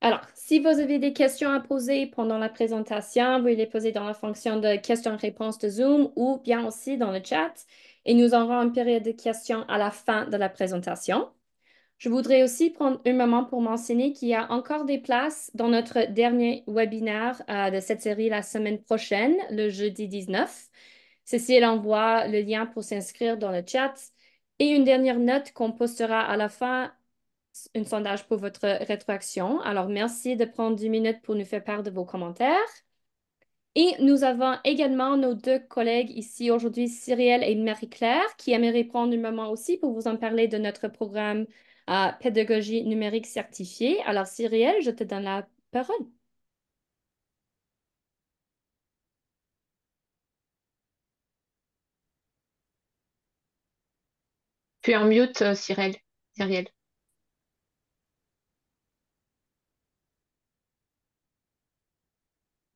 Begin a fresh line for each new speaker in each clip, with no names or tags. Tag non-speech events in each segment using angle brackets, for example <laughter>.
Alors, si vous avez des questions à poser pendant la présentation, vous pouvez les poser dans la fonction de questions-réponses de Zoom ou bien aussi dans le chat et nous aurons une période de questions à la fin de la présentation. Je voudrais aussi prendre un moment pour mentionner qu'il y a encore des places dans notre dernier webinaire euh, de cette série la semaine prochaine, le jeudi 19. Cécile envoie le lien pour s'inscrire dans le chat. Et une dernière note qu'on postera à la fin un sondage pour votre rétroaction. Alors, merci de prendre 10 minutes pour nous faire part de vos commentaires. Et nous avons également nos deux collègues ici aujourd'hui, Cyrielle et Marie-Claire, qui aimeraient prendre un moment aussi pour vous en parler de notre programme à euh, Pédagogie numérique certifiée. Alors, Cyrielle, je te donne la parole.
Tu es en mute, euh, Cyrielle. Cyrielle.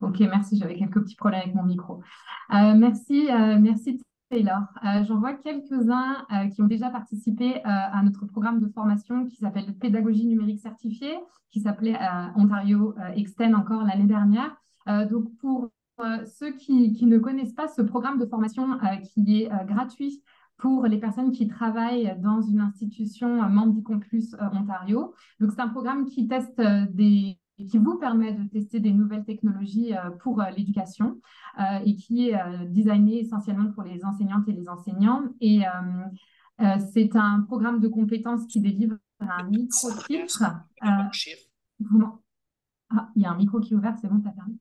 Ok, merci. J'avais quelques petits problèmes avec mon micro. Euh, merci, euh, merci Taylor. Euh, J'en vois quelques-uns euh, qui ont déjà participé à notre programme de formation qui s'appelle Pédagogie numérique certifiée, qui s'appelait Ontario Extend encore l'année dernière. donc, pour ceux qui, ne connaissent pas ce programme de formation qui est gratuit pour les personnes qui travaillent dans une institution membre du Ontario. Donc, c'est un programme qui teste des, et qui vous permet de tester des nouvelles technologies euh, pour euh, l'éducation euh, et qui est designé essentiellement pour les enseignantes et les enseignants. Et c'est un programme de compétences qui délivre un micro filtre. Ah, il y a un micro qui est ouvert, c'est bon, t'as permis.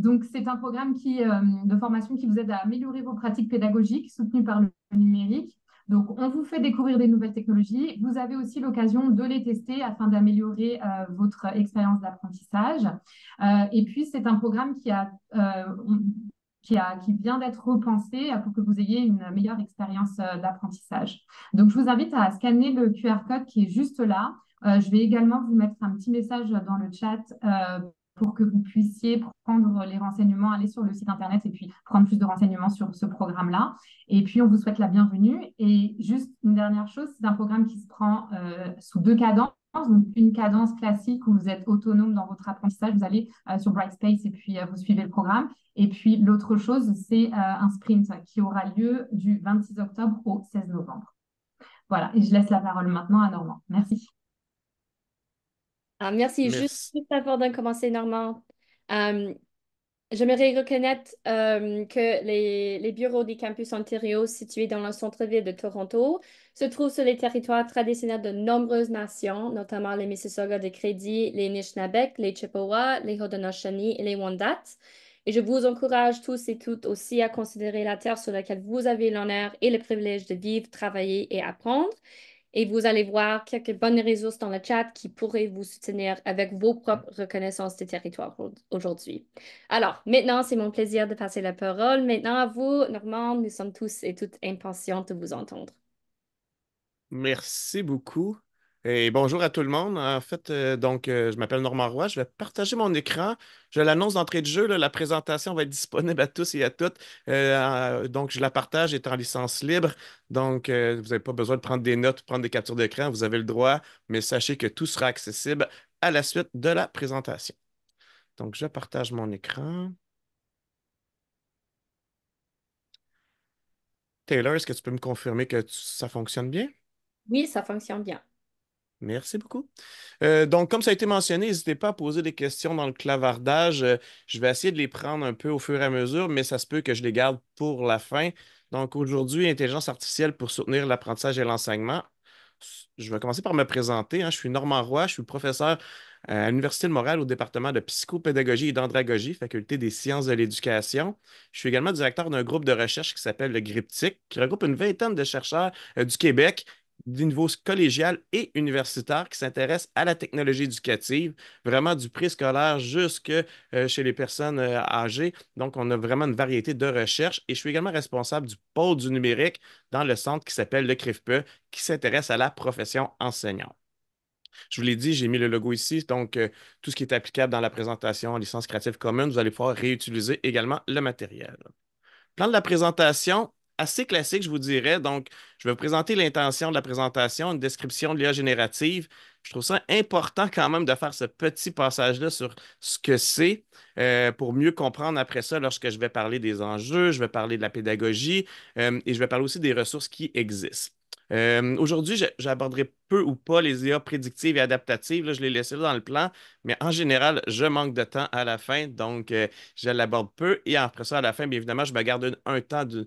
donc, c'est un programme qui, de formation qui vous aide à améliorer vos pratiques pédagogiques soutenues par le numérique donc, on vous fait découvrir des nouvelles technologies. Vous avez aussi l'occasion de les tester afin d'améliorer euh, votre expérience d'apprentissage. Euh, et puis, c'est un programme qui, a, euh, a, qui vient d'être repensé pour que vous ayez une meilleure expérience d'apprentissage. Donc, je vous invite à scanner le QR code qui est juste là. je vais également vous mettre un petit message dans le chat pour que vous puissiez prendre les renseignements, aller sur le site internet et puis prendre plus de renseignements sur ce programme-là. Et puis, on vous souhaite la bienvenue. Et juste une dernière chose, c'est un programme qui se prend euh, sous deux cadences. Donc, une cadence classique où vous êtes autonome dans votre apprentissage, vous allez euh, sur Brightspace et puis euh, vous suivez le programme. Et puis, l'autre chose, c'est un sprint qui aura lieu du 26 octobre au 16 novembre. Voilà, et je laisse la parole maintenant à Normand. Merci.
Ah, merci. Juste, juste avant de commencer, Normand, euh, j'aimerais reconnaître euh, que les, bureaux du campus Ontario situés dans le centre-ville de Toronto se trouvent sur les territoires traditionnels de nombreuses nations, notamment les Mississauga de Crédit, les Nishnabek, les Chippewa, les Haudenosaunee et les Wendat. Et je vous encourage tous et toutes aussi à considérer la terre sur laquelle vous avez l'honneur et le privilège de vivre, travailler et apprendre et vous allez voir quelques bonnes ressources dans le chat qui pourraient vous soutenir avec vos propres reconnaissances des territoires aujourd'hui. Alors, maintenant, c'est mon plaisir de passer la parole. Maintenant, à vous, Normand, nous sommes tous et toutes impatients de vous entendre.
Merci beaucoup. Et bonjour à tout le monde. En fait, euh, donc, euh, je m'appelle Normand Roy. Je vais partager mon écran. Je l'annonce d'entrée de jeu. la présentation va être disponible à tous et à toutes. Euh, donc, je la partage, est en licence libre. Donc, vous n'avez pas besoin de prendre des notes, prendre des captures d'écran. Vous avez le droit, mais sachez que tout sera accessible à la suite de la présentation. Donc, je partage mon écran. Taylor, est-ce que tu peux me confirmer que ça fonctionne bien?
Oui, ça fonctionne bien.
Merci beaucoup. Euh, donc, comme ça a été mentionné, n'hésitez pas à poser des questions dans le clavardage. Euh, je vais essayer de les prendre un peu au fur et à mesure, mais ça se peut que je les garde pour la fin. Donc, aujourd'hui, intelligence artificielle pour soutenir l'apprentissage et l'enseignement. Je vais commencer par me présenter. Hein. Je suis Normand Roy, je suis professeur euh, à l'Université de Montréal au département de psychopédagogie et d'andragogie, faculté des sciences de l'éducation. Je suis également directeur d'un groupe de recherche qui s'appelle le GRIPTIC, qui regroupe une vingtaine de chercheurs du Québec du niveau collégial et universitaire qui s'intéresse à la technologie éducative, vraiment du préscolaire jusque euh, chez les personnes euh, âgées. Donc, on a vraiment une variété de recherches et je suis également responsable du pôle du numérique dans le centre qui s'appelle le CRIFPE, qui s'intéresse à la profession enseignante. Je vous l'ai dit, j'ai mis le logo ici, donc euh, tout ce qui est applicable dans la présentation en licence créative commune, vous allez pouvoir réutiliser également le matériel. Plan de la présentation, assez classique, je vous dirais. Donc, je vais vous présenter l'intention de la présentation, une description de l'IA générative. Je trouve ça important quand même de faire ce petit passage-là sur ce que c'est euh, pour mieux comprendre après ça lorsque je vais parler des enjeux, je vais parler de la pédagogie euh, et je vais parler aussi des ressources qui existent. Euh, aujourd'hui, j'aborderai peu ou pas les IA prédictives et adaptatives. je les laissé dans le plan, mais en général, je manque de temps à la fin, donc je l'aborde peu. Et après ça, à la fin, bien évidemment, je vais garder un, un temps de,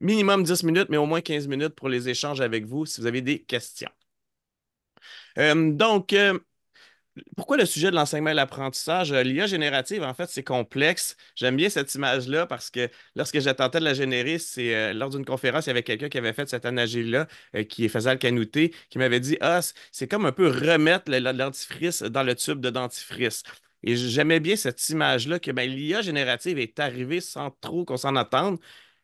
minimum 10 minutes, mais au moins 15 minutes pour les échanges avec vous si vous avez des questions. Euh, donc, euh, pourquoi le sujet de l'enseignement et l'apprentissage? Euh, L'IA générative, en fait, c'est complexe. J'aime bien cette image-là parce que lorsque j'attendais de la générer, c'est lors d'une conférence, il y avait quelqu'un qui avait fait cette analogie-là, qui faisait le canouté, qui m'avait dit Ah, c'est comme un peu remettre le, dentifrice dans le tube de dentifrice. Et j'aimais bien cette image-là que ben, l'IA générative est arrivée sans trop qu'on s'en attende.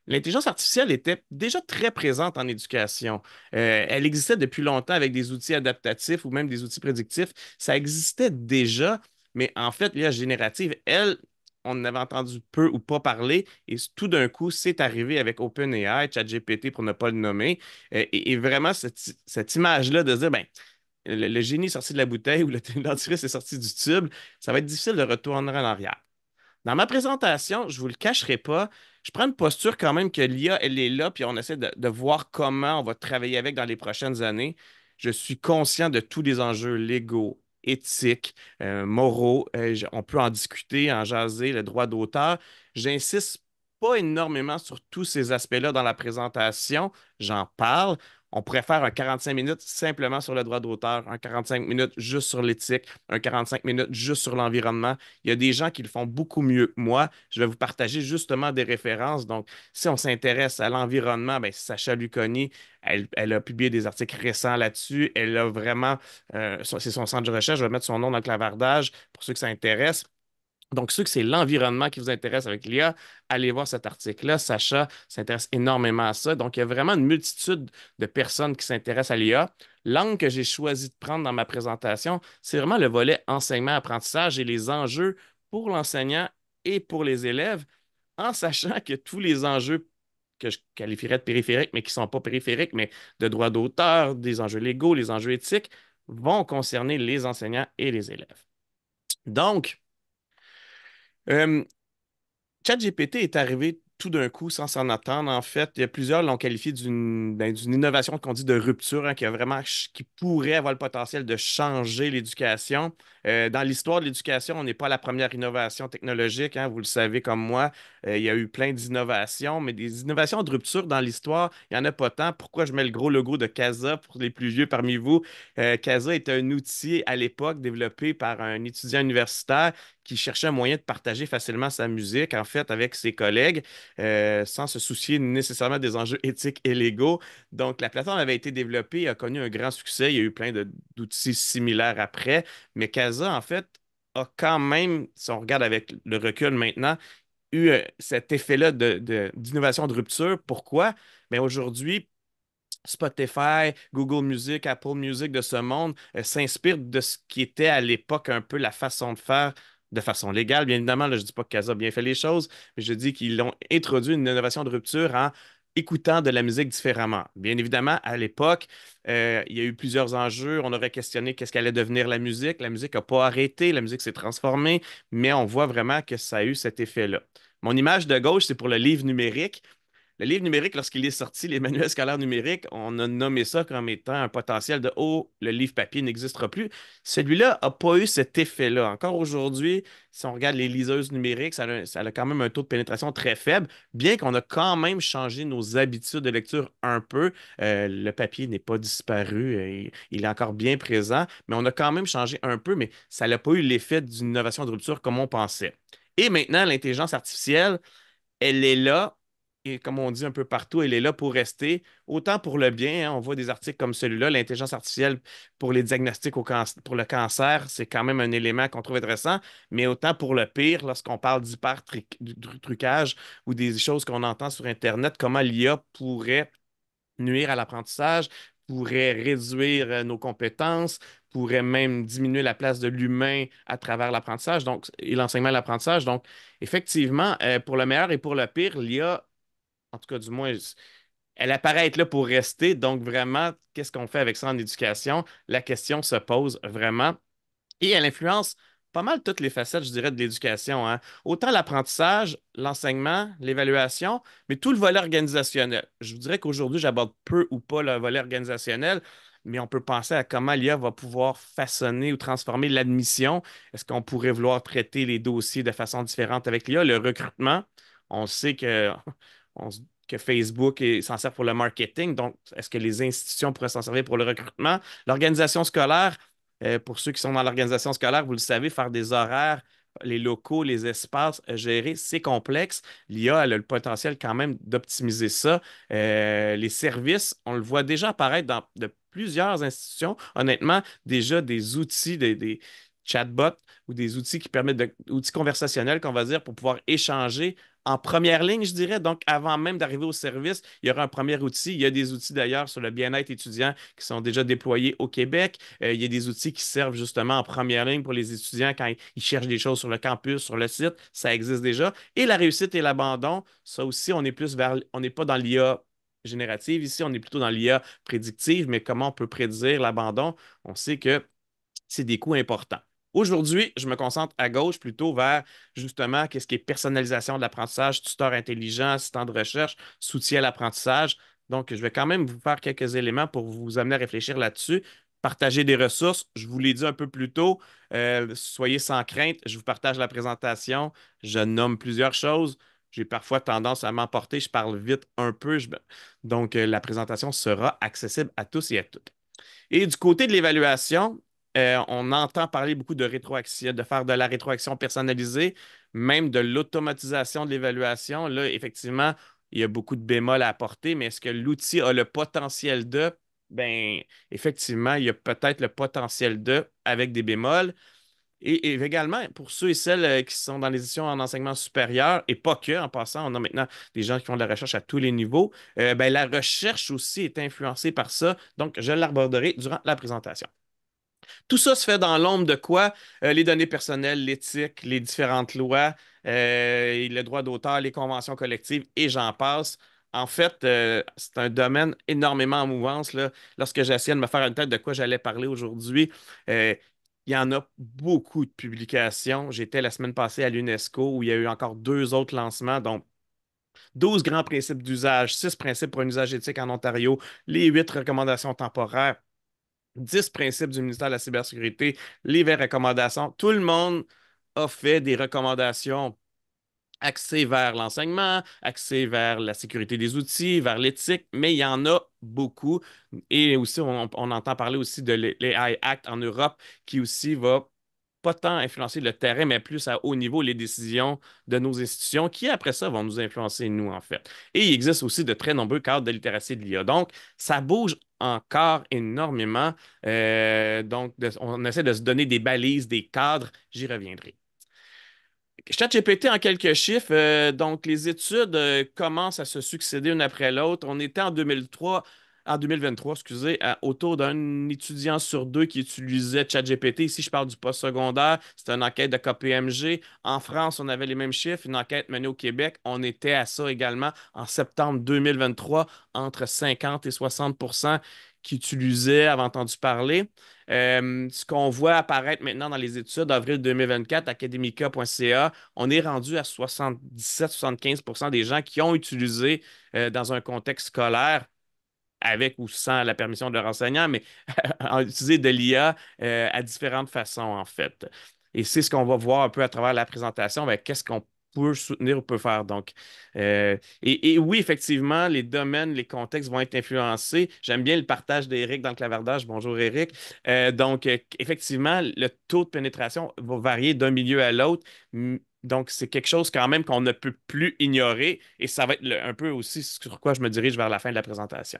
L'intelligence artificielle était déjà très présente en éducation. Euh, elle existait depuis longtemps avec des outils adaptatifs ou même des outils prédictifs. Ça existait déjà, mais en fait, l'IA générative, elle, on en avait entendu peu ou pas parler, et tout d'un coup, c'est arrivé avec OpenAI, ChatGPT pour ne pas le nommer, euh, et, vraiment cette, image-là de dire, ben, le, génie est sorti de la bouteille <laughs> ou le dentifrice est sorti du tube, ça va être difficile de retourner en arrière. Dans ma présentation, je ne vous le cacherai pas, je prends une posture quand même que l'IA, elle est là, puis on essaie de, voir comment on va travailler avec dans les prochaines années. Je suis conscient de tous les enjeux légaux, éthiques, euh, moraux. Euh, on peut en discuter, en jaser, le droit d'auteur. J'insiste pas énormément sur tous ces aspects-là dans la présentation. J'en parle. On pourrait faire un 45 minutes simplement sur le droit d'auteur, un 45 minutes juste sur l'éthique, un 45 minutes juste sur l'environnement. Il y a des gens qui le font beaucoup mieux que moi. Je vais vous partager justement des références. Donc, si on s'intéresse à l'environnement, ben, Sacha Luconi, elle, elle, a publié des articles récents là-dessus. Elle a vraiment, euh, c'est son centre de recherche, je vais mettre son nom dans le clavardage pour ceux que ça intéresse. Donc, ceux que c'est l'environnement qui vous intéresse avec l'IA, allez voir cet article-là. Sacha s'intéresse énormément à ça. Donc, il y a vraiment une multitude de personnes qui s'intéressent à l'IA. L'angle que j'ai choisi de prendre dans ma présentation, c'est vraiment le volet enseignement-apprentissage et les enjeux pour l'enseignant et pour les élèves, en sachant que tous les enjeux que je qualifierais de périphériques, mais qui ne sont pas périphériques, mais de droits d'auteur, des enjeux légaux, les enjeux éthiques, vont concerner les enseignants et les élèves. Donc, euh, GPT est arrivé tout d'un coup sans s'en attendre. En fait, il y a plusieurs l'ont qualifié d'une ben, innovation qu'on dit de rupture, hein, qui, a vraiment, qui pourrait avoir le potentiel de changer l'éducation. Euh, dans l'histoire de l'éducation, on n'est pas la première innovation technologique, hein, vous le savez comme moi. Euh, il y a eu plein d'innovations, mais des innovations de rupture dans l'histoire, il n'y en a pas tant. Pourquoi je mets le gros logo de CASA pour les plus vieux parmi vous? Euh, CASA est un outil à l'époque développé par un étudiant universitaire qui cherchait un moyen de partager facilement sa musique, en fait, avec ses collègues. Euh, sans se soucier nécessairement des enjeux éthiques et légaux. Donc, la plateforme avait été développée, a connu un grand succès. Il y a eu plein d'outils similaires après. Mais Casa, en fait, a quand même, si on regarde avec le recul maintenant, eu euh, cet effet-là d'innovation de, rupture. Pourquoi? Mais ben, aujourd'hui, Spotify, Google Music, Apple Music de ce monde euh, s'inspirent de ce qui était à l'époque un peu la façon de faire de façon légale. Bien évidemment, là, je ne dis pas que Casa a bien fait les choses, mais je dis qu'ils ont introduit une innovation de rupture en écoutant de la musique différemment. Bien évidemment, à l'époque, euh, il y a eu plusieurs enjeux. On aurait questionné qu'est-ce qu'allait devenir la musique. La musique n'a pas arrêté, la musique s'est transformée, mais on voit vraiment que ça a eu cet effet-là. Mon image de gauche, c'est pour le livre numérique. Le livre numérique, lorsqu'il est sorti, les manuels scolaires numériques, on a nommé ça comme étant un potentiel de oh, le livre papier n'existera plus. Celui-là n'a pas eu cet effet-là. Encore aujourd'hui, si on regarde les liseuses numériques, ça a, quand même un taux de pénétration très faible, bien qu'on a quand même changé nos habitudes de lecture un peu. Euh, le papier n'est pas disparu, il est encore bien présent, mais on a quand même changé un peu, mais ça n'a pas eu l'effet d'une innovation de rupture comme on pensait. Et maintenant, l'intelligence artificielle, elle est là, et comme on dit un peu partout, elle est là pour rester, autant pour le bien. Hein. on voit des articles comme celui-là, l'intelligence artificielle pour les diagnostics au pour le cancer, c'est quand même un élément qu'on trouve intéressant, mais autant pour le pire, lorsqu'on parle d'hyper-trucage ou des choses qu'on entend sur Internet, comment l'IA pourrait nuire à l'apprentissage, pourrait réduire euh, nos compétences, pourrait même diminuer la place de l'humain à travers l'apprentissage donc, et l'enseignement à l'apprentissage. Donc, effectivement, euh, pour le meilleur et pour le pire, l'IA en tout cas, du moins, elle apparaît être là pour rester. Donc, vraiment, qu'est-ce qu'on fait avec ça en éducation? La question se pose vraiment. Et elle influence pas mal toutes les facettes, je dirais, de l'éducation. Hein. Autant l'apprentissage, l'enseignement, l'évaluation, mais tout le volet organisationnel. Je vous dirais qu'aujourd'hui, j'aborde peu ou pas le volet organisationnel, mais on peut penser à comment l'IA va pouvoir façonner ou transformer l'admission. Est-ce qu'on pourrait vouloir traiter les dossiers de façon différente avec l'IA, le recrutement? On sait que que Facebook s'en sert pour le marketing. Donc, est-ce que les institutions pourraient s'en servir pour le recrutement? L'organisation scolaire, euh, pour ceux qui sont dans l'organisation scolaire, vous le savez, faire des horaires, les locaux, les espaces euh, gérés, c'est complexe. L'IA a le potentiel quand même d'optimiser ça. Euh, les services, on le voit déjà apparaître dans de plusieurs institutions. Honnêtement, déjà des outils, des, des chatbots ou des outils qui permettent de, outils conversationnels qu'on va dire pour pouvoir échanger en première ligne, je dirais. Donc, avant même d'arriver au service, il y aura un premier outil. Il y a des outils d'ailleurs sur le bien-être étudiant qui sont déjà déployés au Québec. Euh, il y a des outils qui servent justement en première ligne pour les étudiants quand ils cherchent des choses sur le campus, sur le site. Ça existe déjà. Et la réussite et l'abandon, ça aussi, on est plus vers, on n'est pas dans l'IA générative. Ici, on est plutôt dans l'IA prédictive, mais comment on peut prédire l'abandon? On sait que c'est des coûts importants. Aujourd'hui, je me concentre à gauche plutôt vers justement qu'est-ce qui est personnalisation de l'apprentissage, tuteur intelligent, assistant de recherche, soutien à l'apprentissage. Donc, je vais quand même vous faire quelques éléments pour vous amener à réfléchir là-dessus. Partager des ressources, je vous l'ai dit un peu plus tôt, euh, soyez sans crainte, je vous partage la présentation, je nomme plusieurs choses. J'ai parfois tendance à m'emporter, je parle vite un peu. Donc, euh, la présentation sera accessible à tous et à toutes. Et du côté de l'évaluation, euh, on entend parler beaucoup de rétroaction, de faire de la rétroaction personnalisée, même de l'automatisation de l'évaluation. Là, effectivement, il y a beaucoup de bémols à apporter, mais est-ce que l'outil a le potentiel de? Ben, effectivement, il y a peut-être le potentiel de avec des bémols. Et, également, pour ceux et celles euh, qui sont dans les éditions en enseignement supérieur, et pas que, en passant, on a maintenant des gens qui font de la recherche à tous les niveaux, euh, ben, la recherche aussi est influencée par ça. Donc, je l'aborderai durant la présentation. Tout ça se fait dans l'ombre de quoi? Euh, les données personnelles, l'éthique, les différentes lois, euh, le droit d'auteur, les conventions collectives et j'en passe. En fait, euh, c'est un domaine énormément en mouvance. Là. Lorsque j'essayais de me faire une tête de quoi j'allais parler aujourd'hui, euh, il y en a beaucoup de publications. J'étais la semaine passée à l'UNESCO où il y a eu encore deux autres lancements, donc 12 grands principes d'usage, 6 principes pour un usage éthique en Ontario, les 8 recommandations temporaires. 10 principes du ministère de la Cybersécurité, les recommandations. Tout le monde a fait des recommandations axées vers l'enseignement, axées vers la sécurité des outils, vers l'éthique, mais il y en a beaucoup. Et aussi, on, on entend parler aussi de l'AI Act en Europe qui aussi va pas tant influencer le terrain, mais plus à haut niveau les décisions de nos institutions qui, après ça, vont nous influencer, nous, en fait. Et il existe aussi de très nombreux cadres de littératie de l'IA. Donc, ça bouge encore énormément. Euh, donc, on essaie de se donner des balises, des cadres. J'y reviendrai. ChatGPT en quelques chiffres, euh, donc les études euh, commencent à se succéder une après l'autre. On était en 2003 en 2023, excusez, autour d'un étudiant sur deux qui utilisait ChatGPT. Ici, je parle du post secondaire, c'est une enquête de KPMG. En France, on avait les mêmes chiffres, une enquête menée au Québec. On était à ça également en septembre 2023, entre 50 et 60 qui utilisaient, avaient entendu parler. Euh, ce qu'on voit apparaître maintenant dans les études d'avril 2024, academica.ca, on est rendu à 77-75 des gens qui ont utilisé euh, dans un contexte scolaire avec ou sans la permission de leur enseignant, mais <laughs> utiliser de l'IA euh, à différentes façons, en fait. Et c'est ce qu'on va voir un peu à travers la présentation, ben, qu'est-ce qu'on peut soutenir ou peut faire. Donc, euh, et, oui, effectivement, les domaines, les contextes vont être influencés. J'aime bien le partage d'Éric dans le clavardage. Bonjour, Éric. Euh, donc, effectivement, le taux de pénétration va varier d'un milieu à l'autre. Donc, c'est quelque chose quand même qu'on ne peut plus ignorer et ça va être un peu aussi sur quoi je me dirige vers la fin de la présentation.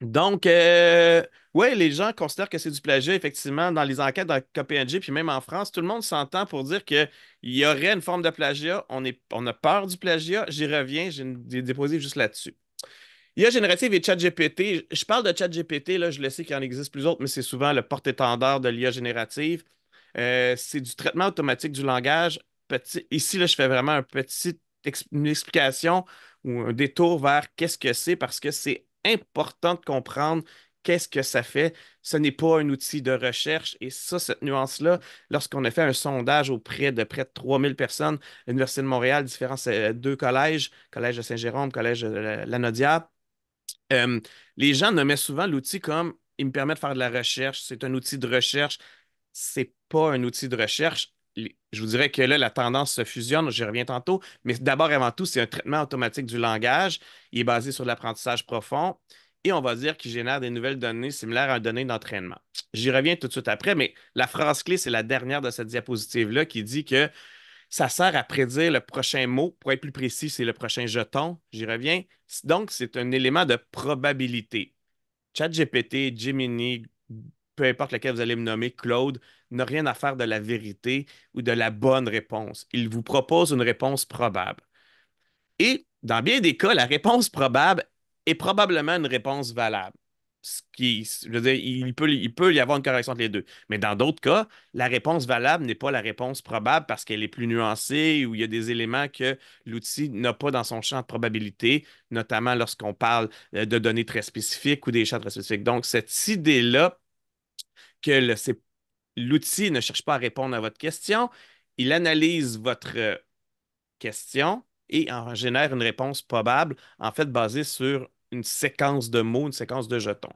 Donc, euh, oui, les gens considèrent que c'est du plagiat, effectivement, dans les enquêtes dans KPNG, puis même en France, tout le monde s'entend pour dire qu'il y aurait une forme de plagiat. On, est, on a peur du plagiat. J'y reviens, j'ai déposé juste là-dessus. IA générative et ChatGPT. Je parle de ChatGPT, là, je le sais qu'il en existe plus d'autres, mais c'est souvent le porte-étendard de l'IA générative. Euh, c'est du traitement automatique du langage. Petit, ici, là, je fais vraiment un petit, explication ou un détour vers qu'est-ce que c'est parce que c'est important de comprendre qu'est-ce que ça fait. Ce n'est pas un outil de recherche. Et ça, cette nuance-là, lorsqu'on a fait un sondage auprès de près de 3000 personnes, l'Université de Montréal, différents euh, deux collèges, Collège de Saint-Jérôme, Collège de euh, Lanodia, euh, les gens nommaient souvent l'outil comme il me permet de faire de la recherche, c'est un outil de recherche. C'est pas un outil de recherche, je vous dirais que là, la tendance se fusionne, j'y reviens tantôt, mais d'abord avant tout, c'est un traitement automatique du langage. Il est basé sur l'apprentissage profond et on va dire qu'il génère des nouvelles données similaires à un donné d'entraînement. J'y reviens tout de suite après, mais la phrase clé, c'est la dernière de cette diapositive-là qui dit que ça sert à prédire le prochain mot. Pour être plus précis, c'est le prochain jeton. J'y reviens. Donc, c'est un élément de probabilité. ChatGPT, Gemini, peu importe lequel vous allez me nommer, Claude, n'a rien à faire de la vérité ou de la bonne réponse. Il vous propose une réponse probable. Et dans bien des cas, la réponse probable est probablement une réponse valable. Ce qui, il peut, il peut y avoir une correction entre les deux. Mais dans d'autres cas, la réponse valable n'est pas la réponse probable parce qu'elle est plus nuancée ou il y a des éléments que l'outil n'a pas dans son champ de probabilité, notamment lorsqu'on parle euh, de données très spécifiques ou des champs très spécifiques. Donc, cette idée-là que c'est l'outil ne cherche pas à répondre à votre question, il analyse votre euh, question et en génère une réponse probable, en fait basée sur une séquence de mots, une séquence de jetons.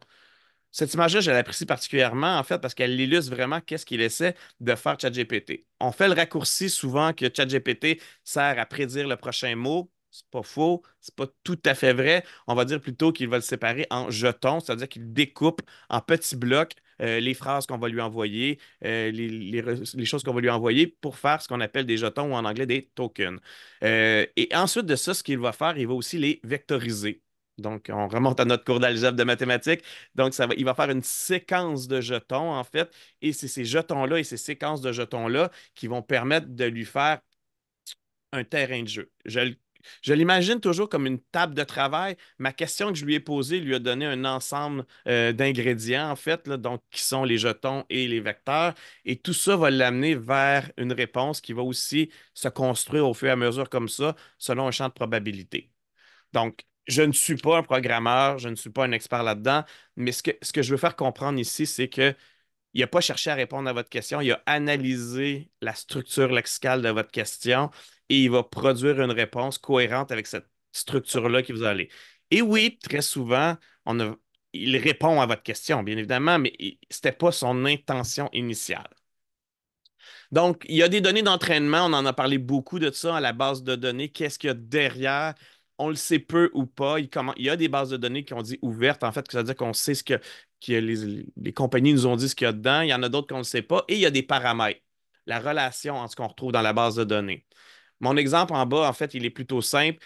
Cette image-là, je l'apprécie particulièrement, en fait, parce qu'elle illustre vraiment qu'est-ce qu'il essaie de faire ChatGPT. On fait le raccourci souvent que ChatGPT sert à prédire le prochain mot. C'est pas faux, c'est pas tout à fait vrai. On va dire plutôt qu'il va le séparer en jetons, c'est-à-dire qu'il découpe en petits blocs euh, les phrases qu'on va lui envoyer, euh, les, choses qu'on va lui envoyer pour faire ce qu'on appelle des jetons ou en anglais des tokens. Euh, et ensuite de ça, ce qu'il va faire, il va aussi les vectoriser. Donc, on remonte à notre cours d'algèbre de mathématiques. Donc, ça va, il va faire une séquence de jetons, en fait. Et c'est ces jetons-là et ces séquences de jetons-là qui vont permettre de lui faire un terrain de jeu. Je le je l'imagine toujours comme une table de travail. Ma question que je lui ai posée lui a donné un ensemble euh, d'ingrédients, en fait, donc qui sont les jetons et les vecteurs. Et tout ça va l'amener vers une réponse qui va aussi se construire au fur et à mesure comme ça, selon un champ de probabilité. Donc, je ne suis pas un programmeur, je ne suis pas un expert là-dedans, mais ce que, je veux faire comprendre ici, c'est que il n'a pas cherché à répondre à votre question, il a analysé la structure lexicale de votre question et il va produire une réponse cohérente avec cette structure-là qui vous allez. Et oui, très souvent, il répond à votre question, bien évidemment, mais ce n'était pas son intention initiale. Donc, il y a des données d'entraînement, on en a parlé beaucoup de ça à la base de données. Qu'est-ce qu'il y a derrière? On le sait peu ou pas. Il, y a des bases de données qui ont dit ouvertes, en fait, ça veut dire qu'on sait ce que, les, les, compagnies nous ont dit ce qu'il y a dedans. Il y en a d'autres qu'on ne sait pas. Et il y a des paramètres. La relation entre ce qu'on retrouve dans la base de données. Mon exemple en bas, en fait, il est plutôt simple.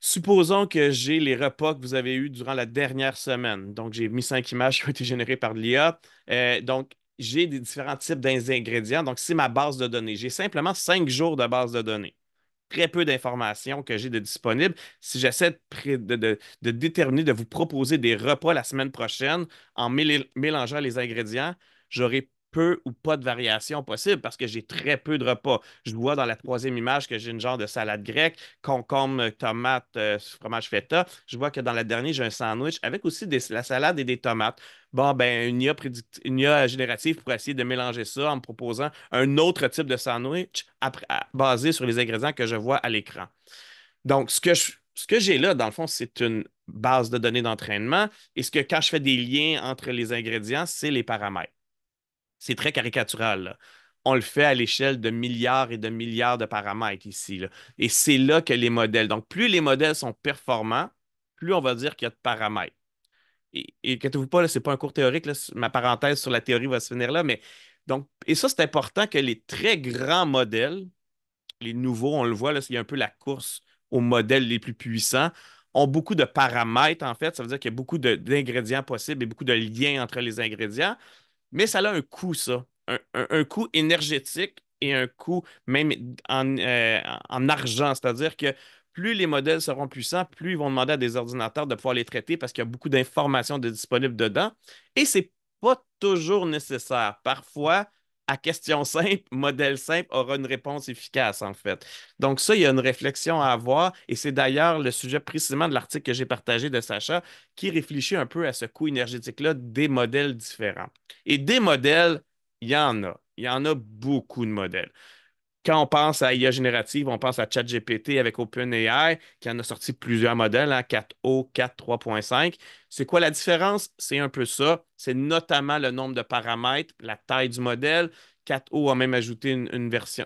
Supposons que j'ai les repas que vous avez eus durant la dernière semaine. Donc, j'ai mis cinq images <laughs> qui ont été générées par l'IA. Euh, donc, j'ai des différents types d'ingrédients. Donc, c'est ma base de données. J'ai simplement cinq jours de base de données. Très peu d'informations que j'ai de disponibles. Si j'essaie de, déterminer, de vous proposer des repas la semaine prochaine en mélangeant les ingrédients, j'aurai peu ou pas de variations possibles parce que j'ai très peu de repas. Je vois dans la troisième image que j'ai une genre de salade grecque, concombre, tomate, euh, fromage feta. Je vois que dans la dernière, j'ai un sandwich avec aussi la salade et des tomates. Bon, ben, une IA, générative pour essayer de mélanger ça en me proposant un autre type de sandwich basé sur les ingrédients que je vois à l'écran. Donc, ce que je ce que j'ai là, dans le fond, c'est une base de données d'entraînement. Et ce que quand je fais des liens entre les ingrédients, c'est les paramètres c'est très caricatural. On le fait à l'échelle de milliards et de milliards de paramètres ici. Et c'est là que les modèles. Donc, plus les modèles sont performants, plus on va dire qu'il y a de paramètres. Et, et vous pas, ce n'est pas un cours théorique. ma parenthèse sur la théorie va se finir là. Mais donc, et ça, c'est important que les très grands modèles, les nouveaux, on le voit, là, a un peu la course aux modèles les plus puissants, ont beaucoup de paramètres, en fait. Ça veut dire qu'il y a beaucoup d'ingrédients possibles et beaucoup de liens entre les ingrédients mais ça a un coût, ça. Un, coût énergétique et un coût même euh, en, argent. C'est-à-dire que plus les modèles seront puissants, plus ils vont demander à des ordinateurs de pouvoir les traiter parce qu'il y a beaucoup d'informations de disponibles dedans. Et ce n'est pas toujours nécessaire. Parfois, à question simple, modèle simple aura une réponse efficace, en fait. Donc, ça, il y a une réflexion à avoir, et c'est d'ailleurs le sujet précisément de l'article que j'ai partagé de Sacha, qui réfléchit un peu à ce coût énergétique-là des modèles différents. Et des modèles, il y en a. Il y en a beaucoup de modèles. Quand on pense à IA générative, on pense à ChatGPT avec OpenAI, qui en a sorti plusieurs modèles, 4O, 4, 3.5. C'est quoi la différence? C'est un peu ça. C'est notamment le nombre de paramètres, la taille du modèle. 4O a même ajouté une, version,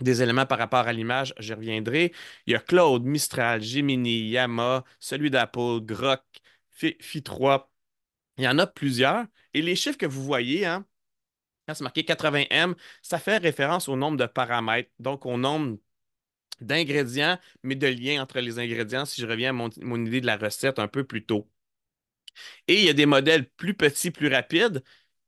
des éléments par rapport à l'image, j'y reviendrai. Il y a Claude, Mistral, Gemini, Yama, celui d'Apple, Grok, Phi 3. Il y en a plusieurs. Et les chiffres que vous voyez, hein, c'est marqué 80M, ça fait référence au nombre de paramètres, donc au nombre d'ingrédients, mais de liens entre les ingrédients, si je reviens à mon, idée de la recette un peu plus tôt. Et il y a des modèles plus petits, plus rapides,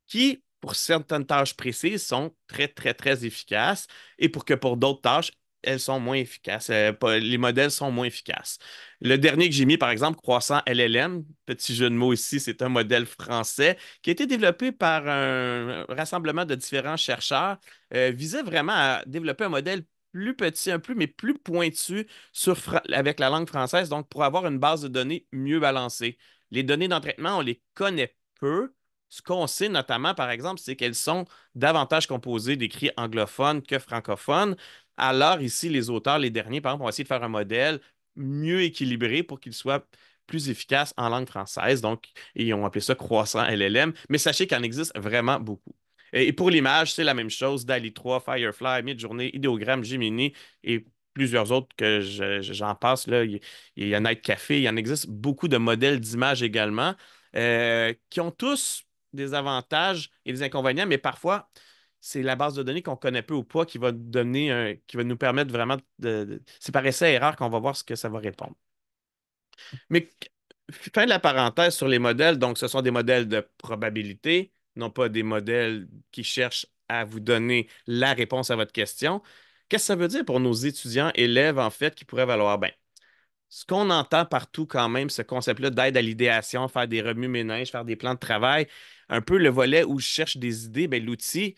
qui, pour certaines tâches précises, sont très, très, très efficaces, et pour que pour d'autres tâches, elles sont moins efficaces. Euh, les modèles sont moins efficaces. Le dernier que j'ai mis, par exemple, Croissant LLM, petit jeu de mots ici, c'est un modèle français qui a été développé par un rassemblement de différents chercheurs, euh, visait vraiment à développer un modèle plus petit un peu, mais plus pointu sur, avec la langue française, donc pour avoir une base de données mieux balancée. Les données d'entraînement, on les connaît peu, ce qu'on sait notamment, par exemple, c'est qu'elles sont davantage composées d'écrits anglophones que francophones. Alors ici, les auteurs, les derniers, par exemple, ont essayé de faire un modèle mieux équilibré pour qu'il soit plus efficace en langue française. Donc, ils ont appelé ça croissant LLM, mais sachez qu'il en existe vraiment beaucoup. Et pour l'image, c'est la même chose. DALI 3, Firefly, Journée, Idéogramme, Gemini et plusieurs autres que j'en passe. Là. Il, y en a de Café, il y en existe beaucoup de modèles d'images également euh, qui ont tous des avantages et des inconvénients, mais parfois, c'est la base de données qu'on connaît peu ou pas qui va donner qui va nous permettre vraiment de. c'est par essai-erreur qu'on va voir ce que ça va répondre. Mais fin de la parenthèse sur les modèles, donc ce sont des modèles de probabilité, non pas des modèles qui cherchent à vous donner la réponse à votre question. Qu'est-ce que ça veut dire pour nos étudiants, élèves, en fait, qui pourraient valoir bien? Ce qu'on entend partout quand même, ce concept-là d'aide à l'idéation, faire des remues-ménages, faire des plans de travail, un peu le volet où je cherche des idées, ben, l'outil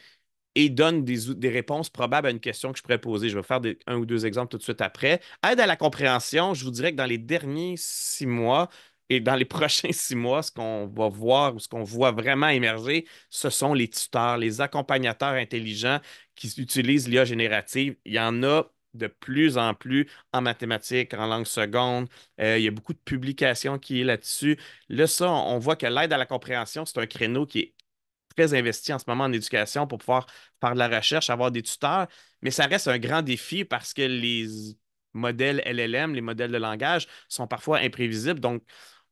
et donne des, des, réponses probables à une question que je pourrais poser. Je vais faire un ou deux exemples tout de suite après. Aide à la compréhension, je vous dirais que dans les derniers six mois, et dans les <laughs> prochains six mois, ce qu'on va voir ou ce qu'on voit vraiment émerger, ce sont les tuteurs, les accompagnateurs intelligents qui utilisent l'IA générative. Il y en a de plus en plus en mathématiques, en langue seconde. Euh, il y a beaucoup de publications qui est là-dessus. Là, ça, on voit que l'aide à la compréhension, c'est un créneau qui est très investi en ce moment en éducation pour pouvoir faire de la recherche, avoir des tuteurs, mais ça reste un grand défi parce que les modèles LLM, les modèles de langage sont parfois imprévisibles. Donc,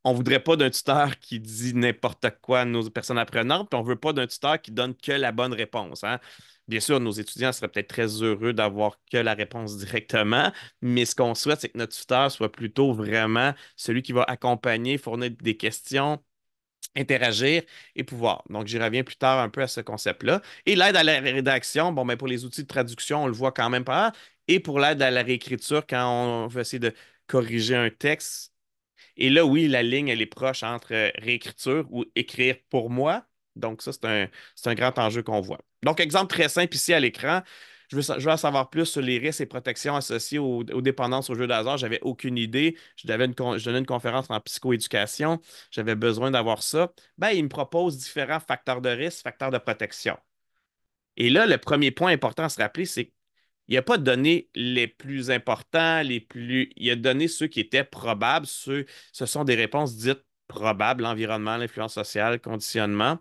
on ne voudrait pas d'un tuteur qui dit n'importe quoi à nos personnes apprenantes, on ne veut pas d'un tuteur qui donne que la bonne réponse. Hein. Bien sûr, nos étudiants seraient peut-être très heureux d'avoir que la réponse <laughs> directement, mais ce qu'on souhaite, c'est que notre tuteur soit plutôt vraiment celui qui va accompagner, fournir des questions, interagir et pouvoir. Donc, j'y reviens plus tard un peu à ce concept-là. Et l'aide à la rédaction, bon, mais ben, pour les outils de traduction, on le voit quand même pas. Et pour l'aide à la réécriture, quand on veut essayer de corriger un texte, et là, oui, la ligne, elle est proche entre euh, réécriture ou écrire pour moi donc, ça, c'est un, grand enjeu qu'on voit. Donc, exemple très simple ici à l'écran. Je veux, en savoir plus sur les risques et protections associés aux, dépendances dépendances jeu jeux Je J'avais aucune idée. Je, une, je, donnais une conférence en psychoéducation. J'avais besoin d'avoir ça. Ben, il me propose différents facteurs de risque, facteurs de protection. Et là, le premier point important à se rappeler, c'est qu'il n'y a pas de données les plus importants, les plus. Il a donné ceux qui étaient probables. ce sont des réponses dites probables, l'environnement, l'influence sociale, conditionnement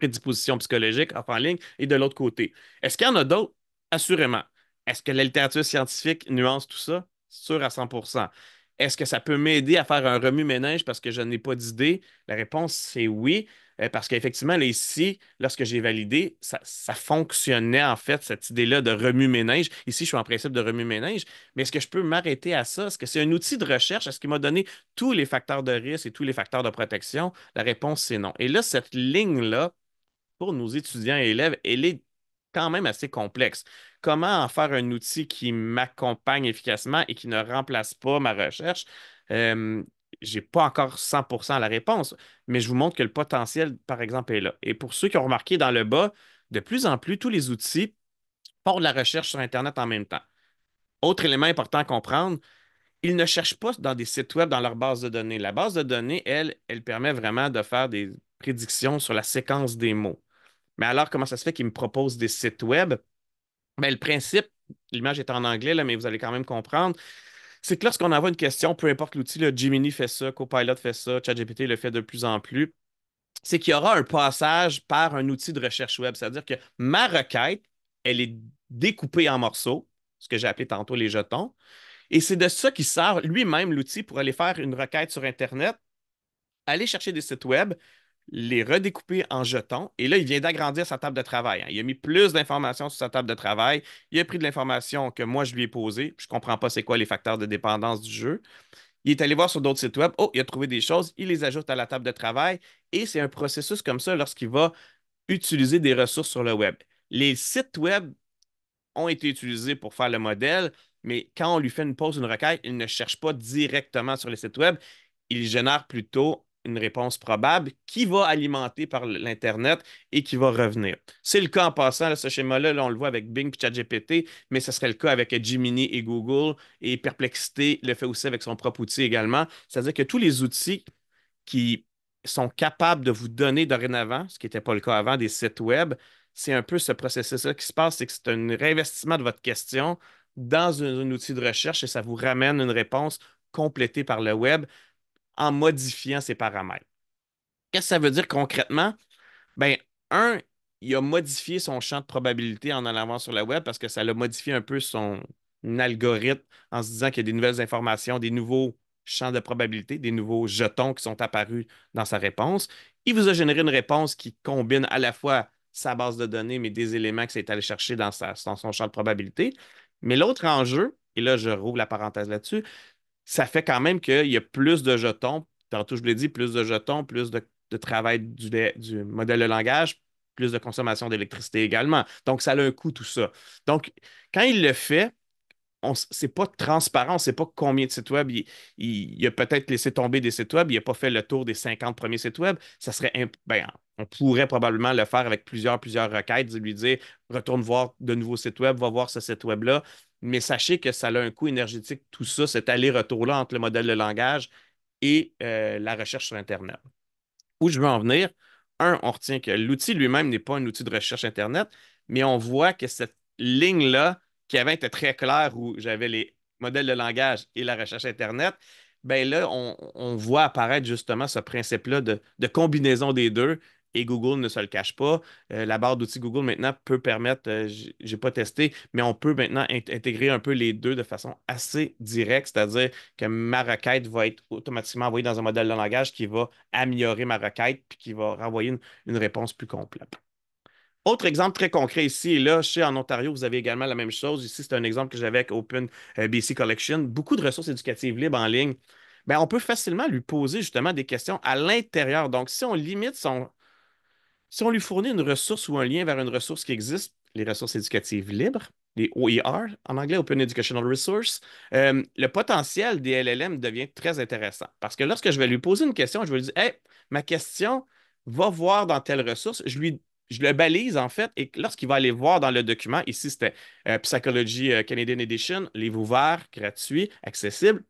prédisposition psychologique offre en ligne et de l'autre côté. Est-ce qu'il y en a d'autres? Assurément. Est-ce que la littérature scientifique nuance tout ça? Sûr à 100 Est-ce que ça peut m'aider à faire un remue-ménage parce que je n'ai pas d'idée? La réponse, c'est oui euh, parce qu'effectivement, là, ici, lorsque j'ai validé, ça, ça, fonctionnait en fait, cette idée-là de remue-ménage. Ici, je suis en principe de remue-ménage, mais est-ce que je peux m'arrêter à ça? Est-ce que c'est un outil de recherche? Est-ce qu'il m'a donné tous les facteurs de risque et tous les facteurs de protection? La réponse, c'est non. Et là, cette ligne-là, pour nos étudiants et élèves, elle est quand même assez complexe. Comment en faire un outil qui m'accompagne efficacement et qui ne remplace pas ma recherche? Euh, je n'ai pas encore 100% la réponse, mais je vous montre que le potentiel, par exemple, est là. Et pour ceux qui ont remarqué dans le bas, de plus en plus, tous les outils font la recherche sur Internet en même temps. Autre élément important à comprendre, ils ne cherchent pas dans des sites web, dans leur base de données. La base de données, elle, elle permet vraiment de faire des prédictions sur la séquence des mots. Mais alors, comment ça se fait qu'il me propose des sites web? Ben, le principe, l'image est en anglais, là, mais vous allez quand même comprendre c'est que lorsqu'on envoie une question, peu importe l'outil, le fait ça, Copilot fait ça, ChatGPT le fait de plus en plus, c'est qu'il y aura un passage par un outil de recherche web. C'est-à-dire que ma requête, elle est découpée en morceaux, ce que j'ai appelé tantôt les jetons. Et c'est de ça qu'il sert lui-même l'outil pour aller faire une requête sur Internet, aller chercher des sites web, les redécouper en jetons. Et là, il vient d'agrandir sa table de travail. Hein. Il a mis plus d'informations sur sa table de travail. Il a pris de l'information que moi, je lui ai posée. Je ne comprends pas c'est quoi les facteurs de dépendance du jeu. Il est allé voir sur d'autres sites web. Oh, il a trouvé des choses. Il les ajoute à la table de travail. Et c'est un processus comme ça lorsqu'il va utiliser des ressources sur le web. Les sites web ont été utilisés pour faire le modèle, mais quand on lui fait une pause, une requête, il ne cherche pas directement sur les sites web. Il génère plutôt une réponse probable qui va alimenter par l'Internet et qui va revenir. C'est le cas en passant, ce schéma-là, on le voit avec Bing et ChatGPT, mais ce serait le cas avec Gemini et Google et Perplexité le fait aussi avec son propre outil également. C'est-à-dire que tous les outils qui sont capables de vous donner dorénavant, ce qui n'était pas le cas avant, des sites web, c'est un peu ce processus-là qui se passe, c'est que c'est un réinvestissement de votre question dans un outil de recherche et ça vous ramène une réponse complétée par le web en modifiant ses paramètres. Qu'est-ce que ça veut dire concrètement? Bien, un, il a modifié son champ de probabilité en allant sur la web parce que ça l'a modifié un peu son algorithme en se disant qu'il y a des nouvelles informations, des nouveaux champs de probabilité, des nouveaux jetons qui sont apparus dans sa réponse. Il vous a généré une réponse qui combine à la fois sa base de données, mais des éléments que est allé chercher dans, sa, dans son champ de probabilité. Mais l'autre enjeu, et là je rouvre la parenthèse là-dessus, ça fait quand même qu'il y a plus de jetons. Tantôt, je vous l'ai dit, plus de jetons, plus de, travail du, du, modèle de langage, plus de consommation d'électricité également. Donc, ça a un coût, tout ça. Donc, quand il le fait, c'est pas transparent, on sait pas combien de sites web il, a peut-être laissé tomber des sites web, il a pas fait le tour des 50 premiers sites web. Ça serait ben, on pourrait probablement le faire avec plusieurs, plusieurs requêtes, lui dire retourne voir de nouveaux sites web, va voir ce site web-là. Mais sachez que ça a un coût énergétique, tout ça, cet aller-retour-là entre le modèle de langage et euh, la recherche sur Internet. Où je veux en venir, un, on retient que l'outil lui-même n'est pas un outil de recherche Internet, mais on voit que cette ligne-là, qui avant était très clair où j'avais les modèles de langage et la recherche Internet, ben là, on, voit apparaître justement ce principe-là de, combinaison des deux. Et Google ne se le cache pas. Euh, la barre d'outils Google maintenant peut permettre, euh, je n'ai pas testé, mais on peut maintenant intégrer un peu les deux de façon assez directe, c'est-à-dire que ma requête va être automatiquement envoyée dans un modèle de langage qui va améliorer ma requête puis qui va renvoyer une réponse plus complète. Autre exemple très concret ici, là, chez en Ontario, vous avez également la même chose. Ici, c'est un exemple que j'avais avec euh, BC Collection. Beaucoup de ressources éducatives libres en ligne. Bien, on peut facilement lui poser justement des questions à l'intérieur. Donc, si on limite son. Si on lui fournit une ressource ou un lien vers une ressource qui existe, les ressources éducatives libres, les OER, en anglais, Open Educational Resource, euh, le potentiel des LLM devient très intéressant. Parce que lorsque je vais lui poser une question, je vais lui dire Hey, ma question va voir dans telle ressource. Je lui je le balise en fait, et lorsqu'il va aller voir dans le document, ici c'était euh, Psychology euh, Canadian Edition, livre ouvert, gratuit, accessible.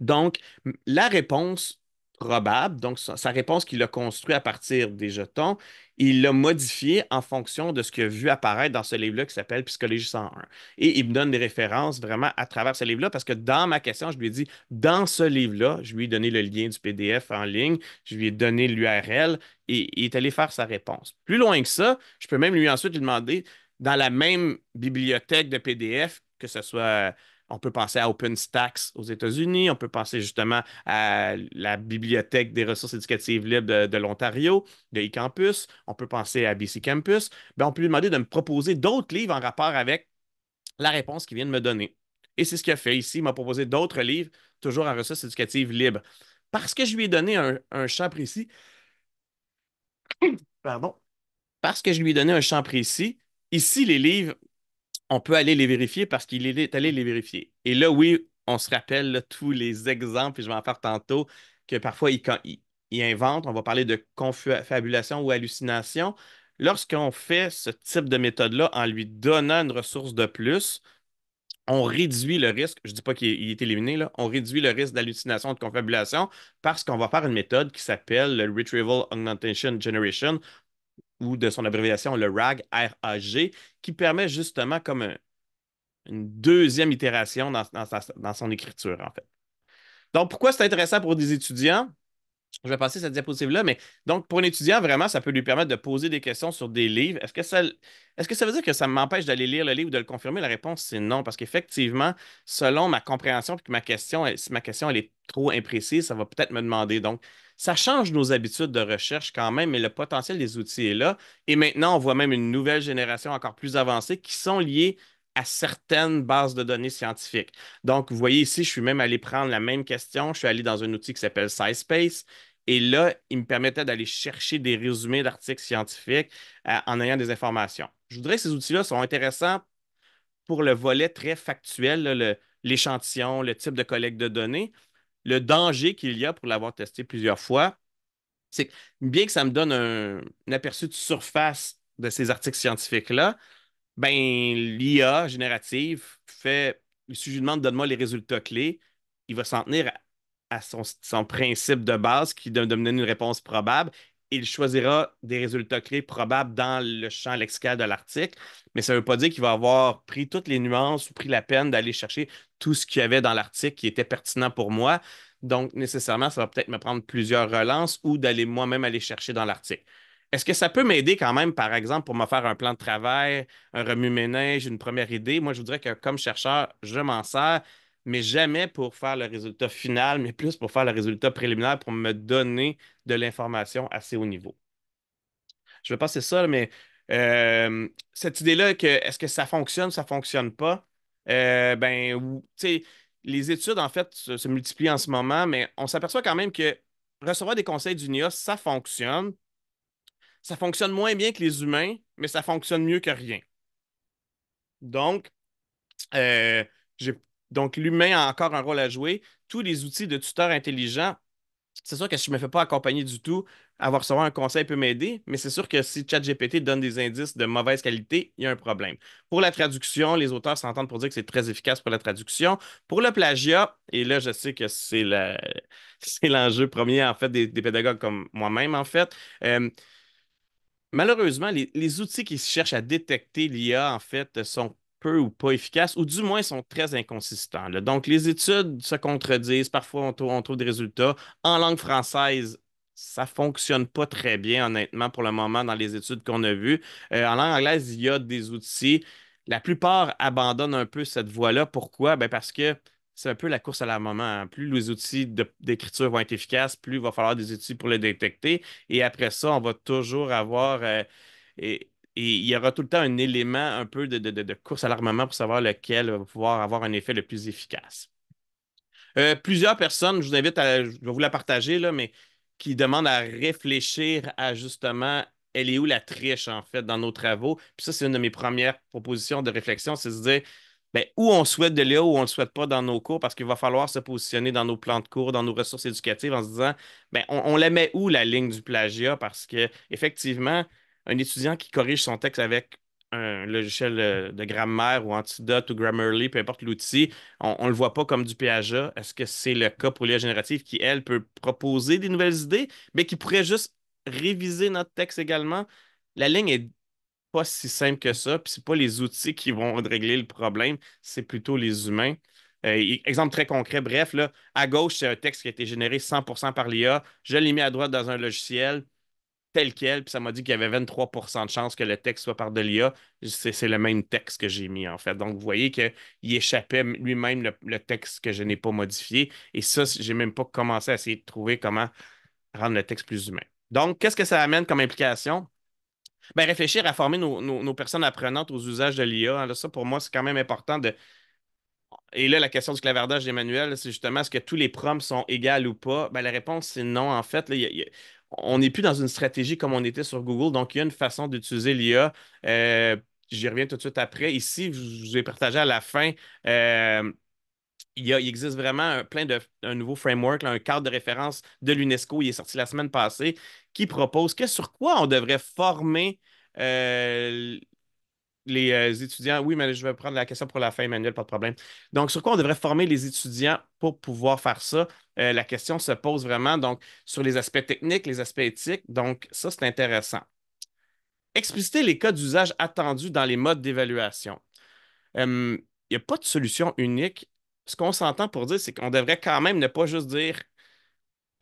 Donc, la réponse probable, donc sa, réponse qu'il a construit à partir des jetons, il l'a modifié en fonction de ce qu'il a vu apparaître dans ce livre-là qui s'appelle Psychologie 101. Et il me donne des références vraiment à travers ce livre-là parce que dans ma question, je lui ai dit, dans ce livre-là, je lui ai donné le lien du PDF en ligne, je lui ai donné l'URL et il est allé faire sa réponse. Plus loin que ça, je peux même lui ensuite lui demander, dans la même bibliothèque de PDF, que ce soit on peut penser à OpenStax aux États-Unis, on peut penser justement à la Bibliothèque des ressources éducatives libres de, l'Ontario, de eCampus, on peut penser à BC Campus. Bien, on peut lui demander de me proposer d'autres livres en rapport avec la réponse qu'il vient de me donner. Et c'est ce qu'il a fait ici. Il m'a proposé d'autres livres, toujours en ressources éducatives libres. Parce que je lui ai donné un champ précis. <coughs> Pardon. Parce que je lui ai donné un champ précis, ici, les livres on peut aller les vérifier parce qu'il est allé les vérifier. Et là, oui, on se rappelle tous les exemples, et je vais en faire tantôt, que parfois, il, invente, on va parler de confabulation ou hallucination. Lorsqu'on fait ce type de méthode-là en lui donnant une ressource de plus, on réduit le risque, je ne dis pas qu'il est éliminé, on réduit le risque d'hallucination, de confabulation, parce qu'on va faire une méthode qui s'appelle le Retrieval Augmentation Generation ou de son abréviation, le RAG, R-A-G, qui permet justement comme une deuxième itération dans, son écriture, en fait. Donc, pourquoi c'est intéressant pour des étudiants? Je vais passer cette diapositive-là, mais donc pour un étudiant, vraiment, ça peut lui permettre de poser des questions sur des livres. Est-ce que ça, est-ce que ça veut dire que ça m'empêche d'aller lire le livre ou de le confirmer? La réponse, c'est non, parce qu'effectivement, selon ma compréhension, puis que ma question, si ma question elle est trop imprécise, ça va peut-être me demander. Donc, ça change nos habitudes de recherche quand même, mais le potentiel des outils est là. Et maintenant, on voit même une nouvelle génération encore plus avancée qui sont liées à certaines bases de données scientifiques. Donc, vous voyez ici, je suis même allé prendre la même question. Je suis allé dans un outil qui s'appelle SciSpace. Et là, il me permettait d'aller chercher des résumés d'articles scientifiques euh, en ayant des informations. Je voudrais que ces outils-là sont intéressants pour le volet très factuel, l'échantillon, le type de collecte de données, le danger qu'il y a pour l'avoir testé plusieurs fois, c'est que bien que ça me donne un, aperçu de surface de ces articles scientifiques-là, ben, l'IA générative fait, si je lui demande donne-moi les résultats clés, il va s'en tenir à, son, principe de base qui donne une réponse probable il choisira des résultats clés probables dans le champ lexical de l'article, mais ça ne veut pas dire qu'il va avoir pris toutes les nuances ou pris la peine d'aller chercher tout ce qu'il y avait dans l'article qui était pertinent pour moi. Donc, nécessairement, ça va peut-être me prendre plusieurs relances ou d'aller moi-même aller chercher dans l'article. Est-ce que ça peut m'aider quand même, par exemple, pour me faire un plan de travail, un remue-ménage, une première idée? Moi, je voudrais que comme chercheur, je m'en sers, mais jamais pour faire le résultat final, mais plus pour faire le résultat préliminaire, pour me donner de l'information assez haut niveau. Je vais passer ça, mais euh, cette idée-là, que est-ce que ça fonctionne, ça ne fonctionne pas, euh, ben, les études, en fait, se, multiplient en ce moment, mais on s'aperçoit quand même que recevoir des conseils du NIA, ça fonctionne. Ça fonctionne moins bien que les humains, mais ça fonctionne mieux que rien. Donc, euh, j'ai donc, l'humain a encore un rôle à jouer. Tous les outils de tuteur intelligent, c'est sûr que si je ne me fais pas accompagner du tout, avoir souvent un conseil peut m'aider, mais c'est sûr que si ChatGPT donne des indices de mauvaise qualité, il y a un problème. Pour la traduction, les auteurs s'entendent pour dire que c'est très efficace pour la traduction. Pour le plagiat, et là, je sais que c'est <laughs> l'enjeu premier, en fait, des, pédagogues comme moi-même, en fait. Euh, malheureusement, les, les, outils qui cherchent à détecter l'IA, en fait, sont peu ou pas efficaces, ou du moins sont très inconsistants. Donc, les études se contredisent, parfois on, trouve des résultats. En langue française, ça ne fonctionne pas très bien, honnêtement, pour le moment, dans les études qu'on a vues. Euh, en langue anglaise, il y a des outils. La plupart abandonnent un peu cette voie-là. Pourquoi? Ben parce que c'est un peu la course à la maman. Hein. Plus les outils d'écriture vont être efficaces, plus il va falloir des outils pour les détecter. Et après ça, on va toujours avoir. Euh, et et il y aura tout le temps un élément un peu de, course à l'armement pour savoir lequel va pouvoir avoir un effet le plus efficace. Euh, plusieurs personnes, je vous invite à, je vais vous la partager, là, mais qui demandent à réfléchir à justement, elle est où la triche, en fait, dans nos travaux. Puis ça, c'est une de mes premières propositions de réflexion, c'est de se dire, bien, où on souhaite de là, où on ne le souhaite pas dans nos cours, parce qu'il va falloir se positionner dans nos plans de cours, dans nos ressources éducatives, en se disant, bien, on, on la met où, la ligne du plagiat, parce que effectivement, un étudiant qui corrige son texte avec un logiciel euh, de grammaire ou antidote ou Grammarly, peu importe l'outil, on ne le voit pas comme du PHA. Est-ce que c'est le cas pour l'IA générative qui, elle, peut proposer des nouvelles idées, mais qui pourrait juste réviser notre texte également? La ligne est pas si simple que ça, puis c'est pas les outils qui vont régler le problème, c'est plutôt les humains. Euh, exemple très concret, bref, là, à gauche, c'est un texte qui a été généré 100% par l'IA. Je l'ai mis à droite dans un logiciel tel quel, puis ça m'a dit qu'il y avait 23 de chances que le texte soit par de l'IA. C'est le même texte que j'ai mis, en fait. Donc, vous voyez qu'il échappait lui-même le, texte que je n'ai pas modifié. Et ça, j'ai même pas commencé à essayer de trouver comment rendre le texte plus humain. Donc, qu'est-ce que ça amène comme implication? Ben, réfléchir à former nos, nos personnes apprenantes aux usages de l'IA. Hein. Ça, pour moi, c'est quand même important de et là, la question du clavardage d'Emmanuel, c'est justement est-ce que tous les proms sont égales ou pas? Ben, la réponse, c'est non. En fait, on n'est plus dans une stratégie comme on était sur Google. Donc, il y a une façon d'utiliser l'IA. Euh, j'y reviens tout de suite après. Ici, je vous ai partagé à la fin. Euh, il, existe vraiment un, plein de nouveau framework, un cadre de référence de l'UNESCO. Il est sorti la semaine passée qui propose que sur quoi on devrait former euh, euh, les étudiants. Oui, mais je vais prendre la question pour la fin, Emmanuel, pas de problème. Donc, sur quoi on devrait former les étudiants pour pouvoir faire ça? Euh, la question se pose vraiment donc, sur les aspects techniques, les aspects éthiques. Donc, ça, c'est intéressant. Expliciter les cas d'usage attendus dans les modes d'évaluation. Il n'y a pas de solution unique. Ce qu'on s'entend pour dire, c'est qu'on devrait quand même ne pas juste dire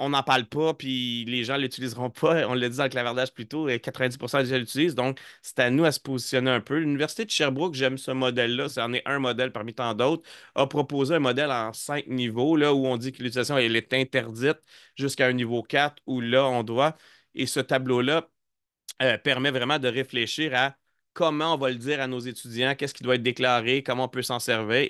on n'en parle pas, puis les gens ne l'utiliseront pas. On l'a dit dans le clavardage plus tôt, et euh, 90% des gens l'utilisent. Donc, c'est à nous à se positionner un peu. L'Université de Sherbrooke, j'aime ce modèle-là. C'en est un modèle parmi tant d'autres. A proposé un modèle en cinq niveaux, là, où on dit que l'utilisation elle est interdite jusqu'à un niveau 4, où là, on doit. Et ce tableau-là euh, permet vraiment de réfléchir à comment on va le dire à nos étudiants, qu'est-ce qui doit être déclaré, comment on peut s'en servir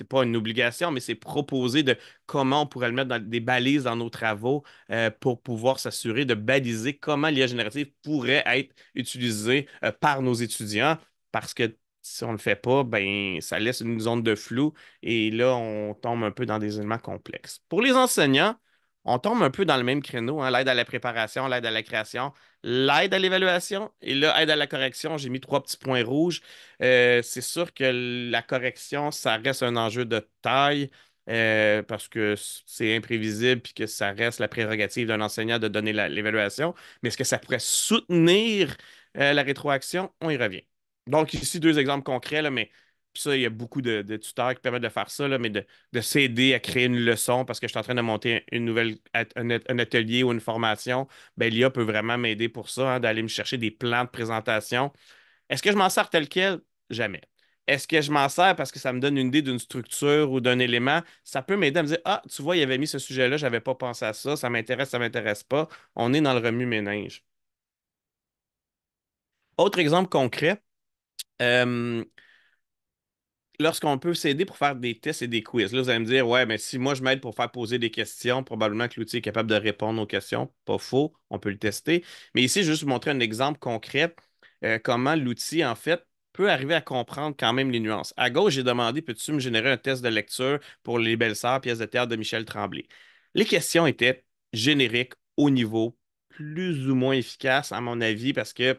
n'est pas une obligation, mais c'est proposer de comment on pourrait le mettre dans des balises dans nos travaux euh, pour pouvoir s'assurer de baliser comment l'IA générative pourrait être utilisée euh, par nos étudiants parce que si on ne le fait pas, ben, ça laisse une zone de flou et là, on tombe un peu dans des éléments complexes. Pour les enseignants, on tombe un peu dans le même créneau. Hein. l'aide à la préparation, l'aide à la création, l'aide à l'évaluation et l'aide à la correction. J'ai mis trois petits points rouges. Euh, c'est sûr que la correction, ça reste un enjeu de taille. Euh, parce que c'est imprévisible et que ça reste la prérogative d'un enseignant de donner l'évaluation. Mais est-ce que ça pourrait soutenir euh, la rétroaction? On y revient. Donc, ici, deux exemples concrets, là, mais puis ça, il y a beaucoup de, tuteurs qui permettent de faire ça, mais de, s'aider à créer une leçon parce que je suis en train de monter une nouvelle, un, atelier ou une formation. Ben, L'IA peut vraiment m'aider pour ça, hein, d'aller me chercher des plans de présentation. Est-ce que je m'en sers tel quel? Jamais. Est-ce que je m'en sers parce que ça me donne une idée d'une structure ou d'un élément? Ça peut m'aider à me dire Ah, tu vois, il avait mis ce sujet-là, je n'avais pas pensé à ça, ça m'intéresse, ça ne m'intéresse pas. On est dans le remue-ménage. Autre exemple concret, euh, lorsqu'on peut s'aider pour faire des tests et des quiz, là, vous allez me dire, ouais, mais si moi je m'aide pour faire poser des questions, probablement que l'outil est capable de répondre aux questions. Pas faux, on peut le tester. Mais ici, je vais juste vous montrer un exemple concret euh, comment l'outil, en fait, peut arriver à comprendre quand même les nuances. À gauche, j'ai demandé, peux-tu me générer un test de lecture pour Les Belles-Sœurs, pièce de théâtre de Michel Tremblay? Les questions étaient génériques, au niveau, plus ou moins efficaces, à mon avis, parce que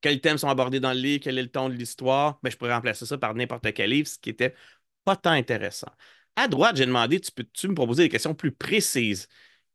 quels thèmes sont abordés dans le livre, quel est le ton de l'histoire, Mais ben, je pourrais remplacer ça par n'importe quel livre, ce qui était pas tant intéressant. À droite, j'ai demandé, tu peux-tu me proposer des questions plus précises?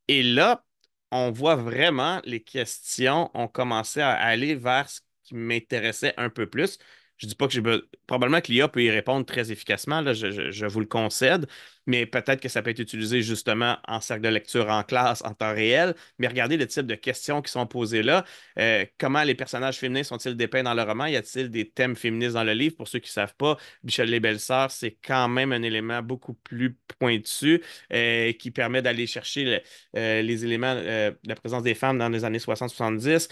Et là, on voit vraiment les questions ont commencé à aller vers ce qui m'intéressait un peu plus. Je dis pas que j'ai probablement que l'IA peut y répondre très efficacement, je, vous le concède, mais peut-être que ça peut être utilisé justement en cercle de lecture, en classe, en temps réel. Mais regardez le type de questions qui sont posées là. Euh, comment les personnages féminins sont-ils dépeints dans le roman? Y a-t-il des thèmes féministes dans le livre? Pour ceux qui ne savent pas, Michel Les Belles-Sœurs, c'est quand même un élément beaucoup plus pointu euh, qui permet d'aller chercher euh, les éléments de la présence des femmes dans les années 60-70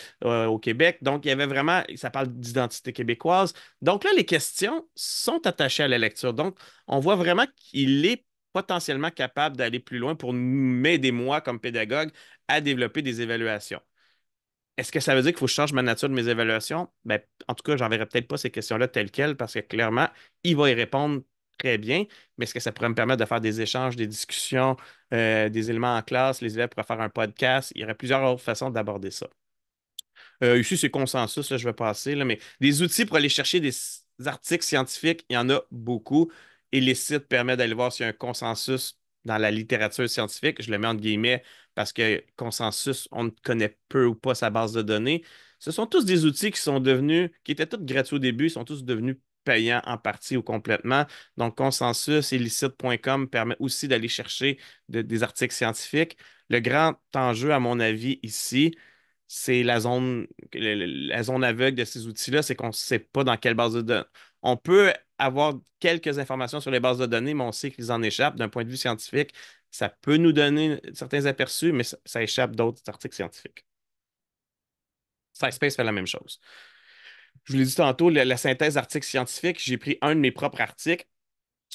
au Québec. Donc, il y avait vraiment, ça parle d'identité québécoise. Donc là, les questions sont attachées à la lecture. Donc, on voit vraiment qu'il est potentiellement capable d'aller plus loin pour m'aider, moi, comme pédagogue, à développer des évaluations. Est-ce que ça veut dire qu'il faut que je change ma nature de mes évaluations? Ben, en tout cas, je n'enverrai peut-être pas ces questions-là telles quelles parce que clairement, il va y répondre très bien, mais est-ce que ça pourrait me permettre de faire des échanges, des discussions, euh, des éléments en classe? Les élèves pourraient faire un podcast. Il y aurait plusieurs autres façons d'aborder ça. Euh, ici, c'est consensus, je vais passer, mais des outils pour aller chercher des articles scientifiques, il y en a beaucoup et les sites d'aller voir s'il y a un consensus dans la littérature scientifique. Je le mets entre guillemets parce que consensus, on ne connaît peu ou pas sa base de données. Ce sont tous des outils qui sont devenus, qui étaient tous gratuits au début, Ils sont tous devenus payants en partie ou complètement. Donc, consensus, illicite.com permet aussi d'aller chercher des articles scientifiques. Le grand enjeu, à mon avis, ici, c'est la zone, la zone aveugle de ces outils-là, c'est qu'on ne sait pas dans quelle base de données. On peut avoir quelques informations sur les bases de données, mais on sait qu'ils en échappent d'un point de vue scientifique. Ça peut nous donner certains aperçus, mais ça, échappe d'autres articles scientifiques. SciSpace fait la même chose. Je vous l'ai dit tantôt, la, synthèse d'articles scientifiques, j'ai pris un de mes propres articles,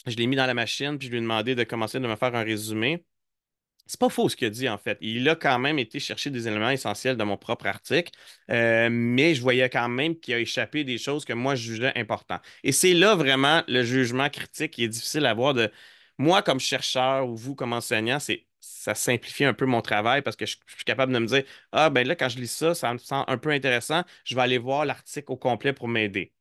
je l'ai mis dans la machine, puis je lui ai demandé de commencer de me faire un résumé. C'est pas faux ce qu'il a dit, en fait. Il a quand même été chercher des éléments essentiels de mon propre article, euh, mais je voyais quand même qu'il a échappé des choses que moi, je jugeais importantes. Et c'est là vraiment le jugement critique qui est difficile à avoir. de moi comme chercheur ou vous comme enseignant, c'est ça simplifie un peu mon travail parce que je, suis capable de me dire Ah, ben là, quand je lis ça, ça me semble un peu intéressant, je vais aller voir l'article au complet pour m'aider.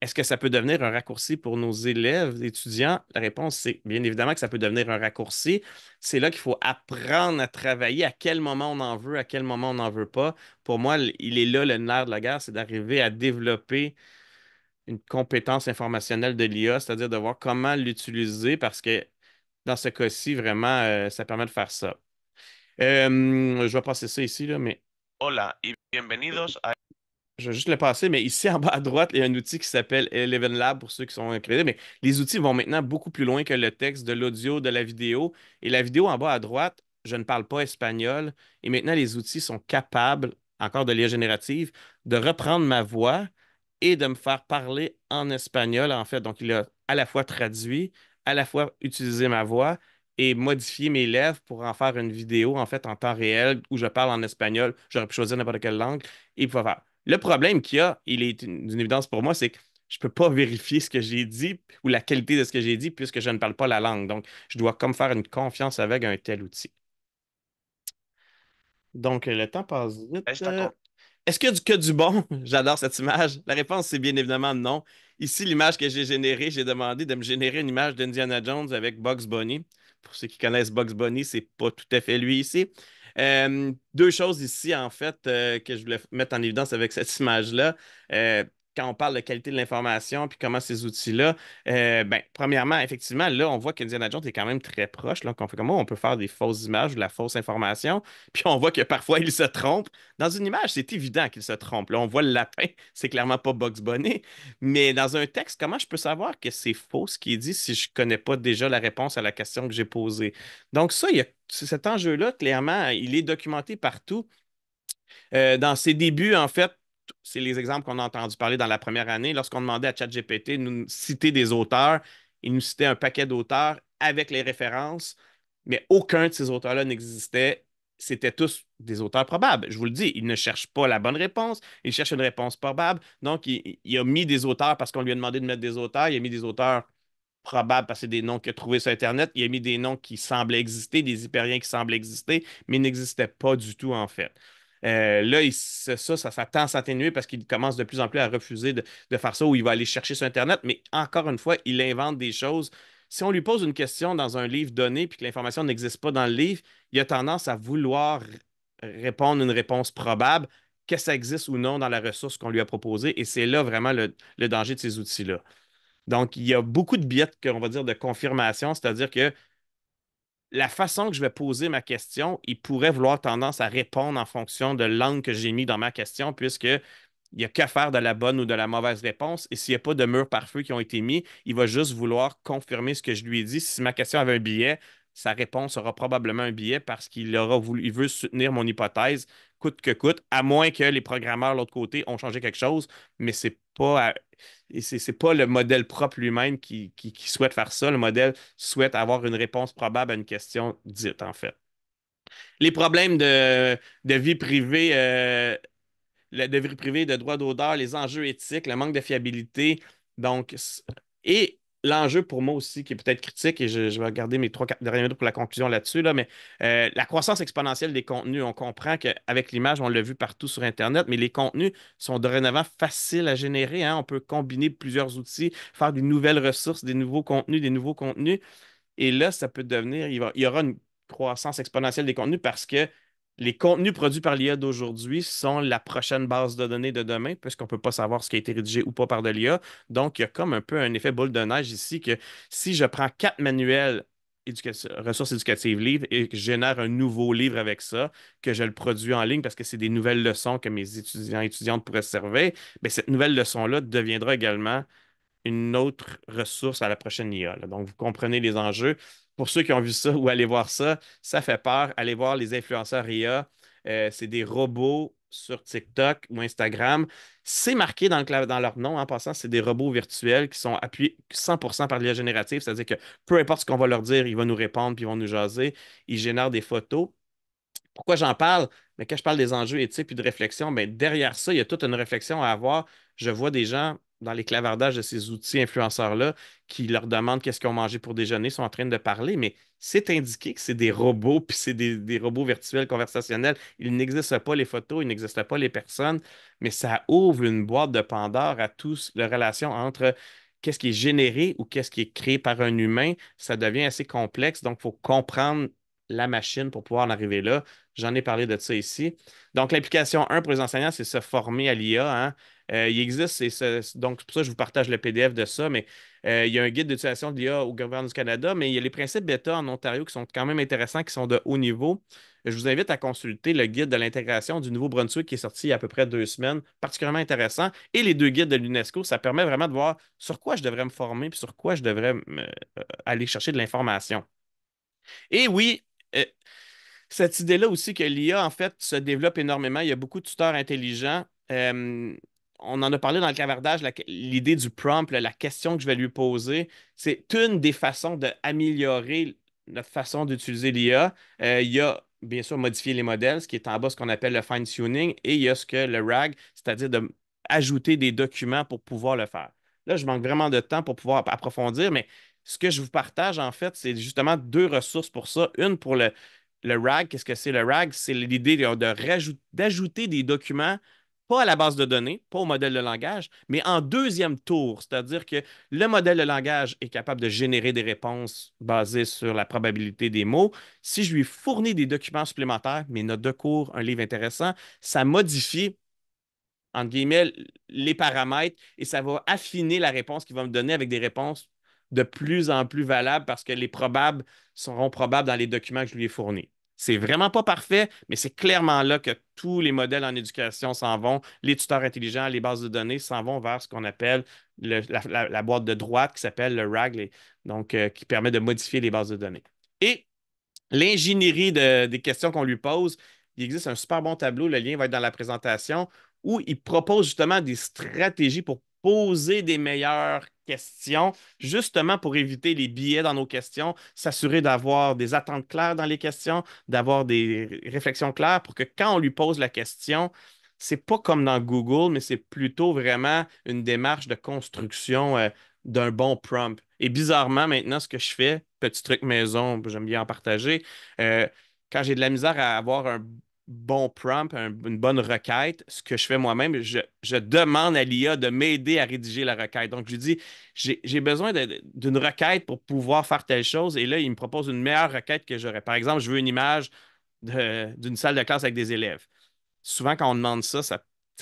Est-ce que ça peut devenir un raccourci pour nos élèves, étudiants? La réponse, c'est bien évidemment que ça peut devenir un raccourci. C'est là qu'il faut apprendre à travailler à quel moment on en veut, à quel moment on n'en veut pas. Pour moi, il est là le nerf de la guerre, c'est d'arriver à développer une compétence informationnelle de l'IA, c'est-à-dire de voir comment l'utiliser parce que dans ce cas-ci, vraiment, euh, ça permet de faire ça. Euh, je vais passer ça ici, là, mais... Hola et bienvenidos a je vais juste le passer, mais ici en bas à droite, il y a un outil qui s'appelle Eleven Lab pour ceux qui sont incrédés, Mais les outils vont maintenant beaucoup plus loin que le texte, de l'audio, de la vidéo. Et la vidéo en bas à droite, je ne parle pas espagnol. Et maintenant, les outils sont capables, encore de l'IA générative, de reprendre ma voix et de me faire parler en espagnol, en fait. Donc, il a à la fois traduit, à la fois utilisé ma voix et modifié mes lèvres pour en faire une vidéo en fait en temps réel où je parle en espagnol, j'aurais pu choisir n'importe quelle langue et pouvoir faire. Le problème qu'il y a, il est d'une évidence pour moi, c'est que je ne peux pas vérifier ce que j'ai dit ou la qualité de ce que j'ai dit puisque je ne parle pas la langue. Donc, je dois comme faire une confiance avec un tel outil. Donc, le temps passe vite. Ben, Est-ce que du que du bon? <laughs> J'adore cette image. La réponse, c'est bien évidemment non. Ici, l'image que j'ai générée, j'ai demandé de me générer une image d'Indiana Jones avec Bugs Bunny. Pour ceux qui connaissent Bugs Bunny, c'est pas tout à fait lui ici. Euh, deux choses ici, en fait, euh, que je voulais mettre en évidence avec cette image-là. Euh, quand on parle de qualité de l'information, puis comment ces outils-là, euh, ben, premièrement, effectivement, là, on voit qu'Indiana Jones est quand même très proche. Là, comment oh, on peut faire des fausses images ou de la fausse information. <laughs> Puis on voit que parfois, il se trompe. Dans une image, c'est évident qu'il se trompe. Là, on voit le lapin, <laughs> c'est clairement pas box bonnet. Mais dans un texte, comment je peux savoir que c'est faux ce qui est dit si je connais pas déjà la réponse à la question que j'ai posée? Donc, ça, il y a cet enjeu-là, clairement, il est documenté partout. Euh, dans ses débuts, en fait, c'est les exemples qu'on a entendu parler dans la première année. Lorsqu'on demandait à ChatGPT de nous citer des auteurs, il nous citait un paquet d'auteurs avec les références, mais aucun de ces auteurs-là n'existait. C'était tous des auteurs probables. Je vous le dis, il ne cherche pas la bonne réponse, il cherche une réponse probable. Donc, il, a mis des auteurs parce qu'on lui a demandé de mettre des auteurs. Il a mis des auteurs probables parce que c'est des noms qu'il a trouvés sur Internet. Il a mis des noms qui semblaient exister, des hyperiens qui semblaient exister, mais n'existaient pas du tout, en fait. Euh, là, ça, ça, tend à s'atténuer parce qu'il commence de plus en plus à refuser de, faire ça ou il va aller chercher sur Internet. Mais encore une fois, il invente des choses. Si on lui pose une question dans un livre donné puis que l'information n'existe pas dans le livre, il a tendance à vouloir répondre une réponse probable, que ça existe ou non dans la ressource qu'on lui a proposée. Et c'est là vraiment le, danger de ces outils-là. Donc, il y a beaucoup de biais, on va dire, de confirmation, c'est-à-dire que la façon que je vais poser ma question, il pourrait vouloir tendance à répondre en fonction de l'angle que j'ai mis dans ma question, puisque il n'y a qu'à faire de la bonne ou de la mauvaise réponse. Et s'il n'y a pas de mur par feu qui ont été mis, il va juste vouloir confirmer ce que je lui ai dit. Si ma question avait un billet, sa réponse aura probablement un billet parce qu'il aura voulu, veut soutenir mon hypothèse coûte que coûte, à moins que les programmeurs de l'autre côté ont changé quelque chose, mais c'est pas et ce n'est pas le modèle propre lui-même qui, qui, souhaite faire ça. Le modèle souhaite avoir une réponse probable à une question dite, en fait. Les problèmes de, vie privée, euh, de vie privée, de droit d'auteur, les enjeux éthiques, le manque de fiabilité, donc, et l'enjeu pour moi aussi, qui est peut-être critique, et je, vais garder mes trois derniers minutes pour la conclusion là-dessus, là, mais euh, la croissance exponentielle des contenus, on comprend qu'avec l'image, on l'a vu partout sur Internet, mais les contenus sont dorénavant faciles à générer. Hein. On peut combiner plusieurs outils, faire des nouvelles ressources, des nouveaux contenus, des nouveaux contenus. Et là, ça peut devenir, va, il y aura une croissance exponentielle des contenus parce que les contenus produits par l'IA d'aujourd'hui sont la prochaine base de données de demain, puisqu'on ne peut pas savoir ce qui a été rédigé ou pas par de l'IA. Donc, il y a comme un peu un effet boule de neige ici que si je prends quatre manuels ressources éducatives livres et que je génère un nouveau livre avec ça, que je le produis en ligne parce que c'est des nouvelles leçons que mes étudiants et étudiantes pourraient se servir, ben, cette nouvelle leçon-là deviendra également une autre ressource à la prochaine IA. Donc, vous comprenez les enjeux pour ceux qui ont vu ça ou aller voir ça, ça fait peur. Allez voir les influenceurs IA. Euh, c'est des robots sur TikTok ou Instagram. C'est marqué dans, leur nom en passant, c'est des robots virtuels qui sont appuyés 100% par l'IA générative, c'est-à-dire que peu importe ce qu'on va leur dire, ils vont nous répondre puis ils vont nous jaser. Ils génèrent des photos. Pourquoi j'en parle? Mais quand je parle des enjeux éthiques et de réflexion, bien derrière ça, il y a toute une réflexion à avoir. Je vois des gens dans les clavardages de ces outils influenceurs-là qui leur demandent qu'est-ce qu'ils ont mangé pour déjeuner, sont en train de parler, mais c'est indiqué que c'est des robots, puis c'est des, robots virtuels conversationnels. Il n'existe pas les photos, il n'existe pas les personnes, mais ça ouvre une boîte de Pandore à tous la relation entre qu'est-ce qui est généré ou qu'est-ce qui est créé par un humain. Ça devient assez complexe, donc il faut comprendre la machine pour pouvoir en arriver là. J'en ai parlé de ça ici. Donc, l'implication 1 pour les enseignants, c'est se former à l'IA. Hein? Euh, il existe, et donc c'est pour ça que je vous partage le PDF de ça, mais euh, il y a un guide d'utilisation de l'IA au gouvernement du Canada, mais il y a les principes bêta en Ontario qui sont quand même intéressants, qui sont de haut niveau. Je vous invite à consulter le guide de l'intégration du Nouveau-Brunswick qui est sorti il y a à peu près deux semaines, particulièrement intéressant, et les deux guides de l'UNESCO. Ça permet vraiment de voir sur quoi je devrais me former, puis sur quoi je devrais euh, aller chercher de l'information. Et oui, cette idée-là aussi que l'IA, en fait, se développe énormément. Il y a beaucoup de tuteurs intelligents on en a parlé dans le cavardage, l'idée du prompt, la question que je vais lui poser, c'est une des façons d'améliorer notre façon d'utiliser l'IA. Euh, il y a bien sûr modifier les modèles, ce qui est en bas ce qu'on appelle le fine-tuning, et il y a ce que le RAG, c'est-à-dire d'ajouter des documents pour pouvoir le faire. Là, je manque vraiment de temps pour pouvoir approfondir, mais ce que je vous partage, en fait, c'est justement deux ressources pour ça. Une pour le, RAG, qu'est-ce que c'est le RAG? C'est l'idée d'ajouter des documents pas à la base de données, pas au modèle de langage, mais en deuxième tour, c'est-à-dire que le modèle de langage est capable de générer des réponses basées sur la probabilité des mots. Si je lui fournis des documents supplémentaires, mes notes de cours, un livre intéressant, ça modifie, entre guillemets, les paramètres et ça va affiner la réponse qu'il va me donner avec des réponses de plus en plus valables parce que les probables seront probables dans les documents que je lui ai fournis. C'est vraiment pas parfait, mais c'est clairement là que tous les modèles en éducation s'en vont. Les tuteurs intelligents, les bases de données s'en vont vers ce qu'on appelle la, boîte de droite qui s'appelle le RAG, donc, euh, qui permet de modifier les bases de données. Et l'ingénierie des questions qu'on lui pose, il existe un super bon tableau, le lien va être dans la présentation, où il propose justement des stratégies pour poser des meilleures questions, justement pour éviter les biais dans nos questions, s'assurer d'avoir des attentes claires dans les questions, d'avoir des réflexions claires pour que quand on lui pose la question, c'est pas comme dans Google, mais c'est plutôt vraiment une démarche de construction euh, d'un bon prompt. Et bizarrement, maintenant, ce que je fais, petit truc maison, j'aime bien en partager, euh, quand j'ai de la misère à avoir un bon prompt, une bonne requête, ce que je fais moi-même, je, demande à l'IA de m'aider à rédiger la requête. Donc, je lui dis, j'ai besoin d'une requête pour pouvoir faire telle chose. Et là, il me propose une meilleure requête que j'aurais. Par exemple, je veux une image d'une salle de classe avec des élèves. Souvent, quand on demande ça, ça,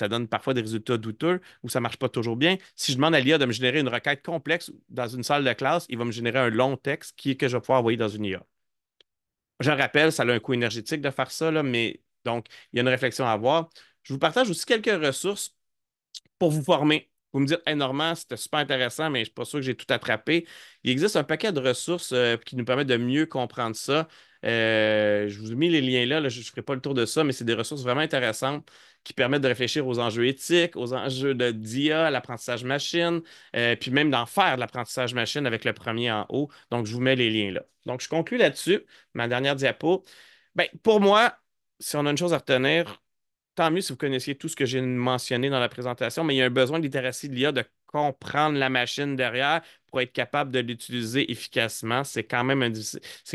donne parfois des résultats douteux ou ça ne marche pas toujours bien. Si je demande à l'IA de me générer une requête complexe dans une salle de classe, il va me générer un long texte qui, que je vais pouvoir envoyer dans une IA. Je rappelle, ça a un coût énergétique de faire ça, mais donc, il y a une réflexion à avoir. Je vous partage aussi quelques ressources pour vous former. Vous me dites, hey, Normand, c'était super intéressant, mais je ne suis pas sûr que j'ai tout attrapé. Il existe un paquet de ressources euh, qui nous permettent de mieux comprendre ça. Euh, je vous ai mis les liens là, je ne ferai pas le tour de ça, mais c'est des ressources vraiment intéressantes qui permettent de réfléchir aux enjeux éthiques, aux enjeux de DIA, l'apprentissage machine, euh, puis même d'en faire de l'apprentissage machine avec le premier en haut. Donc, je vous mets les liens là. Donc, je conclue là-dessus, ma dernière diapo. Bien, pour moi, si on a une chose à retenir, tant mieux si vous connaissiez tout ce que j'ai mentionné dans la présentation, mais il y a un besoin de littératie de l'IA de comprendre la machine derrière pour être capable de l'utiliser efficacement. C'est quand, même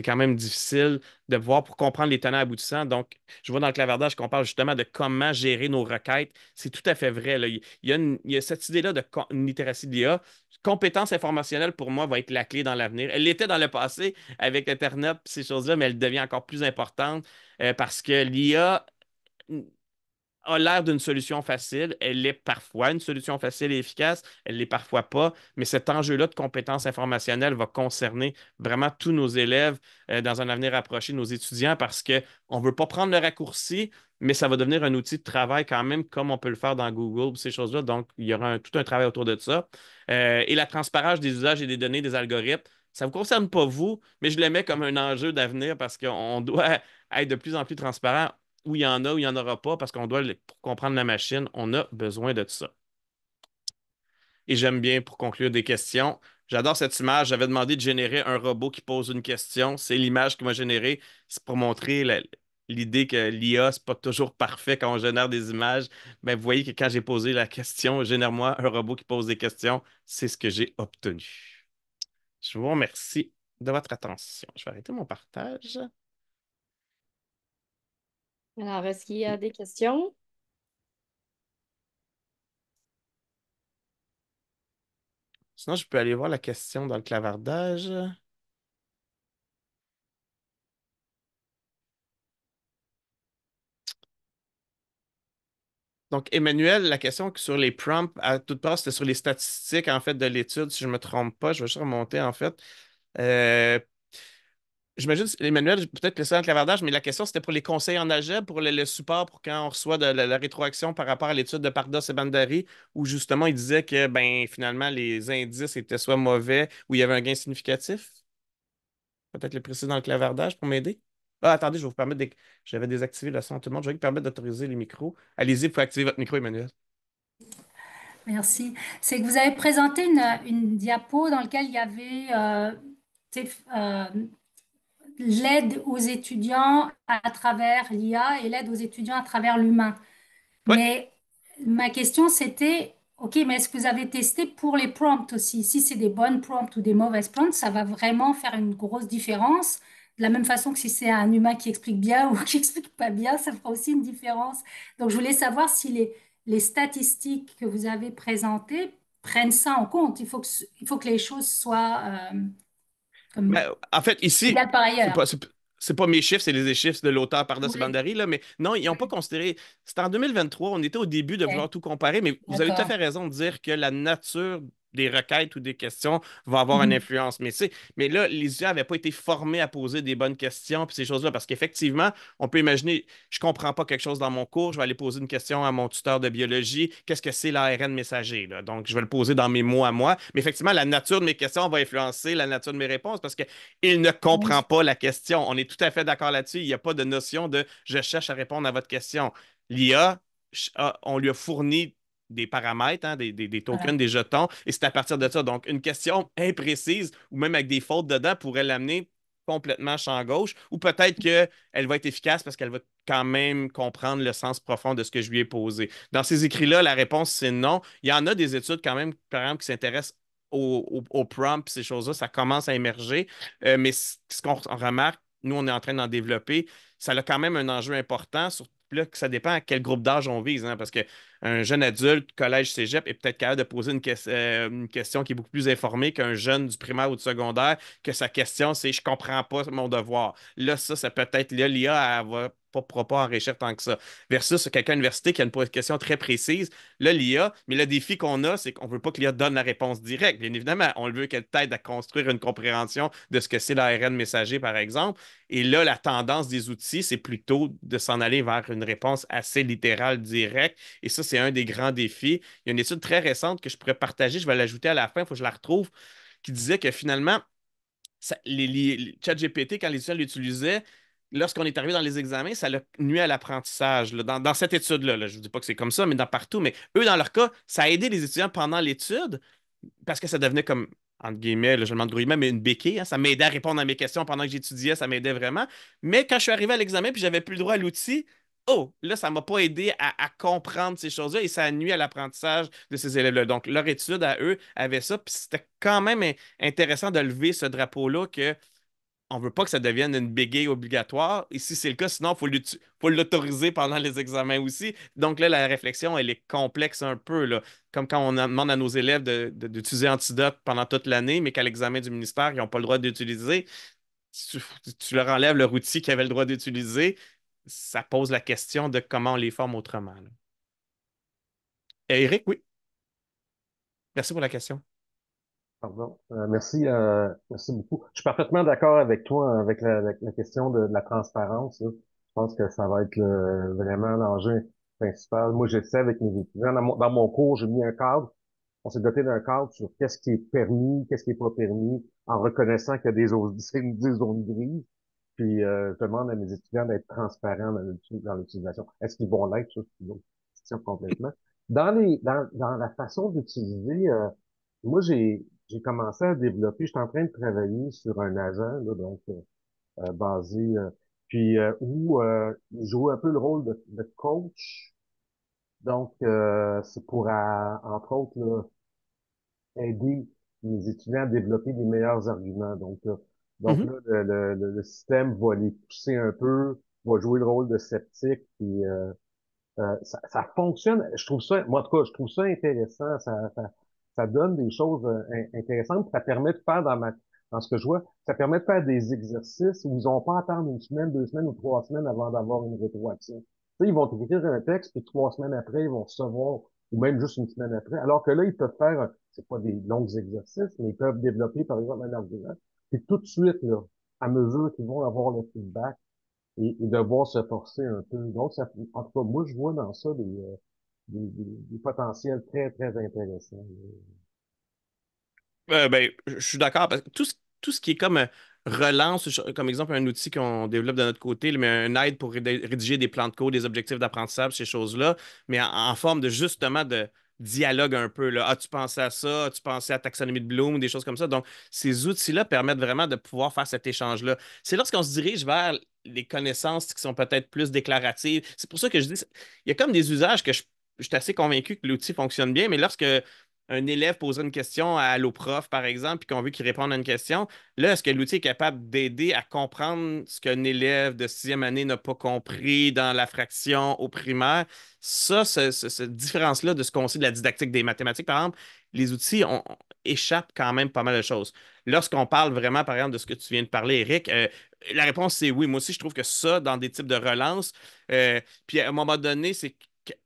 quand même difficile de voir pour comprendre les tenants aboutissants. Donc, je vois dans le clavardage qu'on parle justement de comment gérer nos requêtes. C'est tout à fait vrai. Il, y a cette idée-là de littératie de l'IA. Compétence informationnelle, pour moi, va être la clé dans l'avenir. Elle l'était dans le passé avec Internet et ces choses-là, mais elle devient encore plus importante euh, parce que l'IA a l'air d'une solution facile. Elle est parfois une solution facile et efficace, elle l'est parfois pas, mais cet enjeu-là de compétences informationnelles va concerner vraiment tous nos élèves euh, dans un avenir approché, nos étudiants, parce qu'on ne veut pas prendre le raccourci, mais ça va devenir un outil de travail quand même, comme on peut le faire dans Google, ces choses-là. Donc, il y aura tout un travail autour de ça. Euh, et la transparence des usages et des données des algorithmes, ça ne vous concerne pas vous, mais je le mets comme un enjeu d'avenir parce qu'on <laughs> doit être de plus en plus transparent où il y en a, où il n'y en aura pas, parce qu'on doit, comprendre la machine, on a besoin de tout ça. Et j'aime bien, pour conclure, des questions. J'adore cette image. J'avais demandé de générer un robot qui pose une question. C'est l'image qui m'a généré. C'est pour montrer l'idée que l'IA, n'est pas toujours parfait quand on génère des images. Mais ben, vous voyez que quand j'ai posé la question, génère-moi un robot qui pose des questions, c'est ce que j'ai obtenu. Je vous remercie de votre attention. Je vais arrêter mon partage.
Alors, est-ce qu'il y a des questions?
Sinon, je peux aller voir la question dans le clavardage. Donc, Emmanuel, la question sur les prompts, à toute part, c'était sur les statistiques, en fait, de l'étude, si je ne me trompe pas. Je vais juste remonter, en fait. Euh, J'imagine, Emmanuel, peut-être que c'est un clavardage, mais la question, c'était pour les conseils en algèbre, pour le, support, pour quand on reçoit de, la, rétroaction par rapport à l'étude de Pardos et Bandari, où justement, il disait que ben, finalement, les indices étaient soit mauvais ou il y avait un gain significatif. Peut-être le préciser dans le clavardage pour m'aider. Ah, attendez, je vais vous permettre de... J'avais désactivé le son tout le monde. Je vais vous permettre d'autoriser les micros. Allez-y, vous pouvez activer votre micro, Emmanuel.
Merci. C'est que vous avez présenté une, diapo dans laquelle il y avait... Euh, l'aide aux étudiants à travers l'IA et l'aide aux étudiants à travers l'humain. Mais ma question, c'était, OK, mais est-ce que vous avez testé pour les prompts aussi Si c'est des bonnes prompts ou des mauvaises prompts, ça va vraiment faire une grosse différence. De la même façon que si c'est un humain qui explique bien <laughs> ou qui explique pas bien, ça fera aussi une différence. Donc, je voulais savoir si les, les statistiques que vous avez présentées prennent ça en compte. Il faut que, il faut que les choses soient... Euh,
ben, en fait, ici, c'est pas mes chiffres, c'est les chiffres de l'auteur, pardon, oui. là, mais non, ils n'ont pas considéré. C'était en 2023, on était au début de vouloir tout comparer, mais vous avez tout à fait raison de dire que la nature des requêtes ou des questions va avoir une mmh. influence. Mais, mais là, les IA n'avaient pas été formés à poser des bonnes questions puis ces choses-là. Parce qu'effectivement, on peut imaginer, je ne comprends pas quelque chose dans mon cours, je vais aller poser une question à mon tuteur de biologie. Qu'est-ce que c'est l'ARN messager? Donc, je vais le poser dans mes mots à moi. Mais effectivement, la nature de mes questions va influencer la nature de mes réponses parce qu'il ne comprend pas la question. On est tout à fait d'accord là-dessus. Il n'y a pas de notion de je cherche à répondre à votre question. L'IA, on lui a fourni des paramètres, hein, des, tokens, des jetons, et c'est à partir de ça. Donc, une question imprécise ou même avec des fautes dedans pourrait l'amener complètement champ gauche, ou peut-être mm. qu'elle va être efficace parce qu'elle va quand même comprendre le sens profond de ce que je lui ai posé. Dans ces écrits-là, la réponse, c'est non. Il y en a des études quand même, par exemple, qui s'intéressent aux prompts et ces choses-là, ça commence à émerger, euh, mais ce qu'on remarque, nous, on est en train d'en développer, ça a quand même un enjeu important, surtout que ça dépend à quel groupe d'âge on vise, hein, parce que un jeune adulte, collège, cégep, est peut-être capable de poser euh, une, question qui est beaucoup plus informée qu'un jeune du primaire ou du secondaire, que sa question, c'est je comprends pas mon devoir. Là, ça, ça peut être, là, l'IA, avoir pas enrichir tant que ça. Versus quelqu'un d'université qui a une question très précise, là, l'IA, mais le défi qu'on a, c'est qu'on ne veut pas que l'IA donne la réponse directe. Bien évidemment, on le veut qu'elle t'aide à construire une compréhension de ce que c'est l'ARN messager, par exemple. Et là, la tendance des outils, c'est plutôt de s'en aller vers une réponse assez littérale, directe. Et ça, c'est un des grands défis. Il y a une étude très récente que je pourrais partager, je vais l'ajouter à la fin, il faut que je la retrouve, qui disait que finalement, ça, les, GPT, quand les étudiants l'utilisaient, lorsqu'on est arrivé dans les examens, ça nuit à l'apprentissage. Dans, cette étude-là, je ne vous dis pas que c'est comme ça, mais dans partout. Mais eux, dans leur cas, ça a aidé les étudiants pendant l'étude parce que ça devenait comme, entre guillemets, je le même mais une béquille. Hein. ça m'aidait à répondre à mes questions pendant que j'étudiais, ça m'aidait vraiment. Mais quand je suis arrivé à l'examen puis j'avais plus le droit à l'outil, Oh, là, ça ne m'a pas aidé à, comprendre ces choses-là et ça nuit à l'apprentissage de ces élèves-là. Donc, leur étude à eux avait ça. Puis c'était quand même intéressant de lever ce drapeau-là que on ne veut pas que ça devienne une bégaye obligatoire. Et si c'est le cas, sinon, il faut l'autoriser pendant les examens aussi. Donc là, la réflexion, elle est complexe un peu. Là. Comme quand on demande à nos élèves d'utiliser Antidote pendant toute l'année, mais qu'à l'examen du ministère, ils n'ont pas le droit d'utiliser. Tu, tu, leur enlèves leur outil qu'ils avaient le droit d'utiliser, ça pose la question de comment on les forme autrement. Eric, euh, oui. Merci pour la question. Pardon.
Euh, merci, euh, merci beaucoup. Je suis parfaitement d'accord avec toi hein, avec la, question de, la transparence. Je pense que ça va être le, vraiment l'enjeu principal. Moi, j'essaie avec mes étudiants. Dans mon, cours, j'ai mis un cadre. On s'est doté d'un cadre sur qu'est-ce qui est permis, qu'est-ce qui est pas permis, en reconnaissant qu'il y a des, <laughs> des zones grises. Puis je demande à mes étudiants d'être transparents dans l'utilisation. Est-ce qu'ils vont l'être? sur complètement. Dans, les, dans, la façon d'utiliser, euh, moi, j'ai commencé à développer, je suis en train de travailler sur un agent, donc euh, euh, basé, puis où il joue un peu le rôle de, coach. Donc, c'est pour, entre autres, aider mes étudiants à développer des meilleurs arguments. Donc, donc mm-hmm. là, le, le, le, système va les pousser un peu, va jouer le rôle de sceptique, puis euh, euh, ça, ça, fonctionne. Je trouve ça, moi en tout cas, je trouve ça intéressant. Ça, ça, donne des choses euh, intéressantes. Ça permet de faire dans ma dans ce que je vois, ça permet de faire des exercices où ils n'ont pas à attendre une semaine, deux semaines ou trois semaines avant d'avoir une rétroaction. ils vont écrire un texte, puis trois semaines après, ils vont recevoir, ou même juste une semaine après. Alors que là, ils peuvent faire, c'est pas des longs exercices, mais ils peuvent développer, par exemple, un argument puis tout de suite, à mesure qu'ils vont avoir le feedback et, devoir se forcer un peu. Donc, en tout cas, moi, je vois dans ça des, euh, potentiels très, très
intéressants. Euh, ben, je suis d'accord tout ce, qui est comme euh, relance, comme exemple, un outil qu'on développe de notre côté, mais un aide pour rédiger des plans de cours, des objectifs d'apprentissage, ces choses-là, mais en, forme de justement de dialogue un peu. Là. As-tu ah, pensais à ça? tu pensais à taxonomie de Bloom? Des choses comme ça. Donc, ces outils-là permettent vraiment de pouvoir faire cet échange-là. C'est lorsqu'on se dirige vers les connaissances qui sont peut-être plus déclaratives. C'est pour ça que je dis, il y a comme des usages que je, je suis assez convaincu que l'outil fonctionne bien, mais lorsque un élève poser une question à l'oprof, Prof, par exemple, puis qu'on veut qu'il réponde à une question, là, est-ce que l'outil est capable d'aider à comprendre ce qu'un élève de sixième année n'a pas compris dans la fraction au primaire? Ça, cette différence-là de ce qu'on sait de la didactique des mathématiques, par exemple, les outils échappent quand même pas mal de choses. Lorsqu'on parle vraiment, par exemple, de ce que tu viens de parler, Eric, euh, la réponse, c'est oui. Moi aussi, je trouve que ça, dans des types de relance, euh, puis à un moment donné, c'est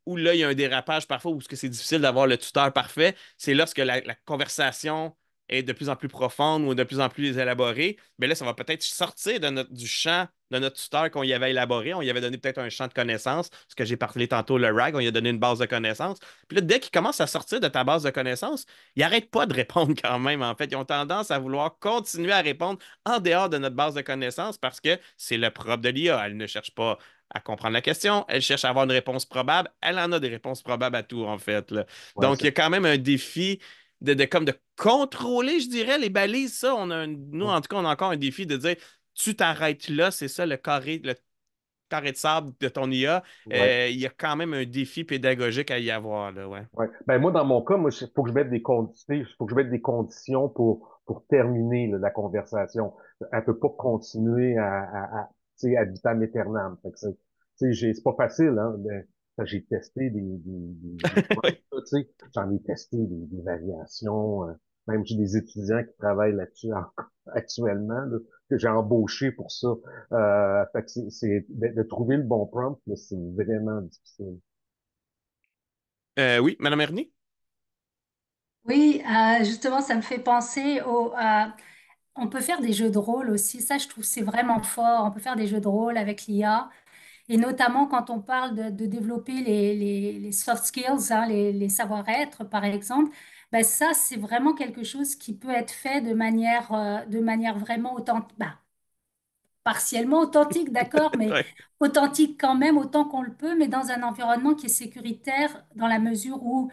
où là, il y a un dérapage parfois, où c'est difficile d'avoir le tuteur parfait, c'est lorsque la, conversation est de plus en plus profonde ou de plus en plus élaborée. Mais là, ça va peut-être sortir du champ de notre tuteur qu'on y avait élaboré. On y avait donné peut-être un champ de connaissances, ce que j'ai parlé tantôt, le RAG, on y a donné une base de connaissances. Puis là, dès qu'il commence à sortir de ta base de connaissances, il n'arrête pas de répondre <laughs> quand même, en fait. Ils ont tendance à vouloir continuer à répondre en dehors de notre base de connaissances parce que c'est le propre de l'IA. Elle ne cherche pas à comprendre la question, elle cherche à avoir une réponse probable, elle en a des réponses probables à tout, en fait. Donc, il y a quand même un défi de, comme de contrôler, je dirais, les balises. Ça, on a nous, en tout cas, on a encore un défi de dire tu t'arrêtes là, c'est ça le carré, le carré de sable de ton IA, euh, il y a quand même un défi pédagogique à y avoir. Là, ouais.
Ben, moi, dans mon cas, il faut que je mette des conditions, faut je mette des conditions pour, pour terminer la conversation. Elle ne peut pas continuer à, c'est habitant éternam, c'est, pas facile, hein, j'ai testé des, des, des <laughs> j'en ai testé des, variations. Euh, même j'ai des étudiants qui travaillent là-dessus <laughs> actuellement, que j'ai embauché pour ça. Euh, fait que c'est, de, trouver le bon prompt,
c'est vraiment difficile. Euh, oui, Madame Ernie?
Oui, justement, ça me fait penser au on peut faire des jeux de rôle aussi, ça je trouve c'est vraiment fort. On peut faire des jeux de rôle avec l'IA. Et notamment quand on parle de, développer les, soft skills, hein, les, savoir-être par exemple, ben ça c'est vraiment quelque chose qui peut être fait de manière, euh, de manière vraiment authentique. Ben, partiellement authentique, d'accord, <laughs> mais authentique quand même autant qu'on le peut, mais dans un environnement qui est sécuritaire dans la mesure où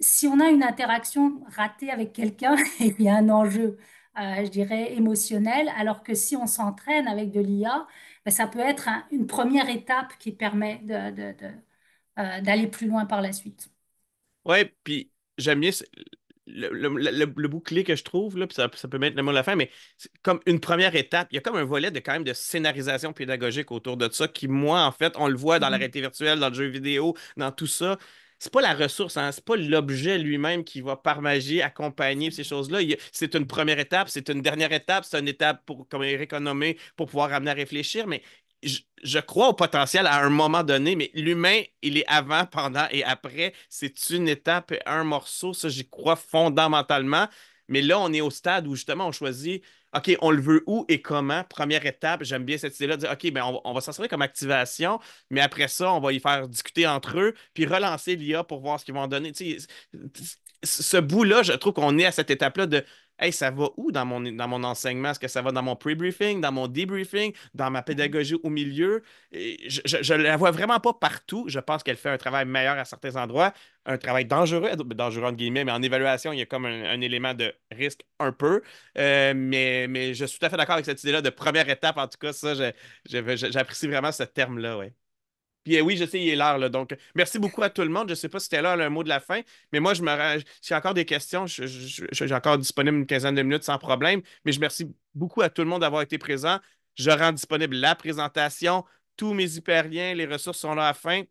si on a une interaction ratée avec quelqu'un, <laughs> il y a un enjeu. Euh, je dirais, émotionnelle, alors que si on s'entraîne avec de l'IA, ben, ça peut être une première étape qui permet euh, d'aller de, plus loin par la suite.
Oui, puis j'aime bien le, le, le, que je trouve, là, puis ça, ça, peut mettre le mot à la fin, mais comme une première étape, il y a comme un volet de quand même de scénarisation pédagogique autour de ça qui, moi, en fait, on le voit dans mm-hmm. l'arrêté la réalité virtuelle, dans le jeu vidéo, dans tout ça c'est pas la ressource, hein, c'est pas l'objet lui-même qui va par magie accompagner ces choses-là. C'est une première étape, c'est une dernière étape, c'est une étape pour, comme Eric pour pouvoir amener à réfléchir, mais je, crois au potentiel à un moment donné, mais l'humain, il est avant, pendant et après. C'est une étape, un morceau, ça j'y crois fondamentalement. Mais là, on est au stade où justement on choisit OK, on le veut où et comment? Première étape, j'aime bien cette idée-là, de dire OK, ben on, va s'en servir comme activation, mais après ça, on va y faire discuter entre eux, puis relancer l'IA pour voir ce qu'ils vont en donner. ce bout-là, je trouve qu'on est à cette étape-là de hey, ça va où dans mon, dans mon enseignement? Est-ce que ça va dans mon pre-briefing, dans mon debriefing, dans ma mm-hmm. pédagogie au milieu? je ne la vois vraiment pas partout. Je pense qu'elle fait un travail meilleur à certains endroits, un travail dangereux, dangereux entre guillemets, mais en évaluation, il y a comme un, élément de risque un peu. Euh, mais, mais je suis tout à fait d'accord avec cette idée-là de première étape, en tout cas, ça, j'apprécie vraiment ce terme-là, oui. Puis eh oui, je sais, il est l'heure. Donc, merci beaucoup à tout le monde. Je ne sais pas si c'était là un mot de la fin, mais moi, je me si encore des questions, j'ai encore disponible une quinzaine de minutes sans problème. Mais je remercie beaucoup à tout le monde d'avoir été présent. Je rends disponible la présentation, tous mes hyperliens, les ressources sont là à la fin.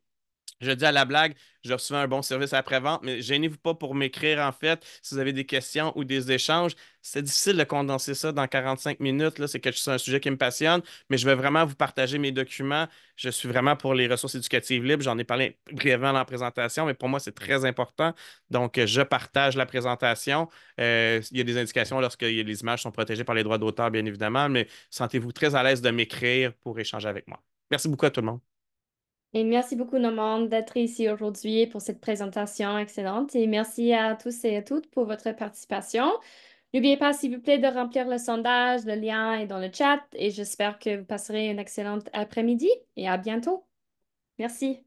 Je dis à la blague, je reçois un bon service après-vente, mais gênez-vous pas pour m'écrire en fait si vous avez des questions ou des échanges. C'est difficile de condenser ça dans 45 minutes. C'est quelque chose, un sujet qui me passionne, mais je vais vraiment vous partager mes documents. Je suis vraiment pour les ressources éducatives libres. J'en ai parlé brièvement dans la présentation, mais pour moi, c'est très important. Donc, je partage la présentation. Euh, il y a des indications lorsque les images sont protégées par les droits d'auteur, bien évidemment, mais sentez-vous très à l'aise de m'écrire pour échanger avec moi. Merci beaucoup à tout le monde.
Et merci beaucoup, Normand, d'être ici aujourd'hui pour cette présentation excellente. Et merci à tous et à toutes pour votre participation. N'oubliez pas, s'il vous plaît, de remplir le sondage. Le lien est dans le chat. Et j'espère que vous passerez une excellente après-midi. Et à bientôt. Merci.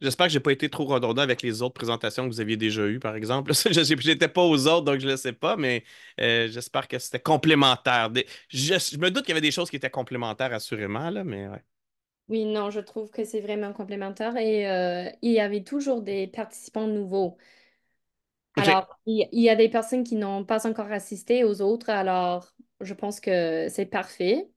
J'espère que je n'ai pas été trop redondant avec les autres présentations que vous aviez déjà eues, par exemple. <laughs> Je n'étais pas aux autres, donc je ne le sais pas, mais euh, j'espère que c'était complémentaire. Je, me doute qu'il y avait des choses qui étaient complémentaires, assurément, là, mais ouais.
Oui, non, je trouve que c'est vraiment complémentaire et euh, il y avait toujours des participants nouveaux. Alors, il y a des personnes qui n'ont pas encore assisté aux autres, alors je pense que c'est parfait.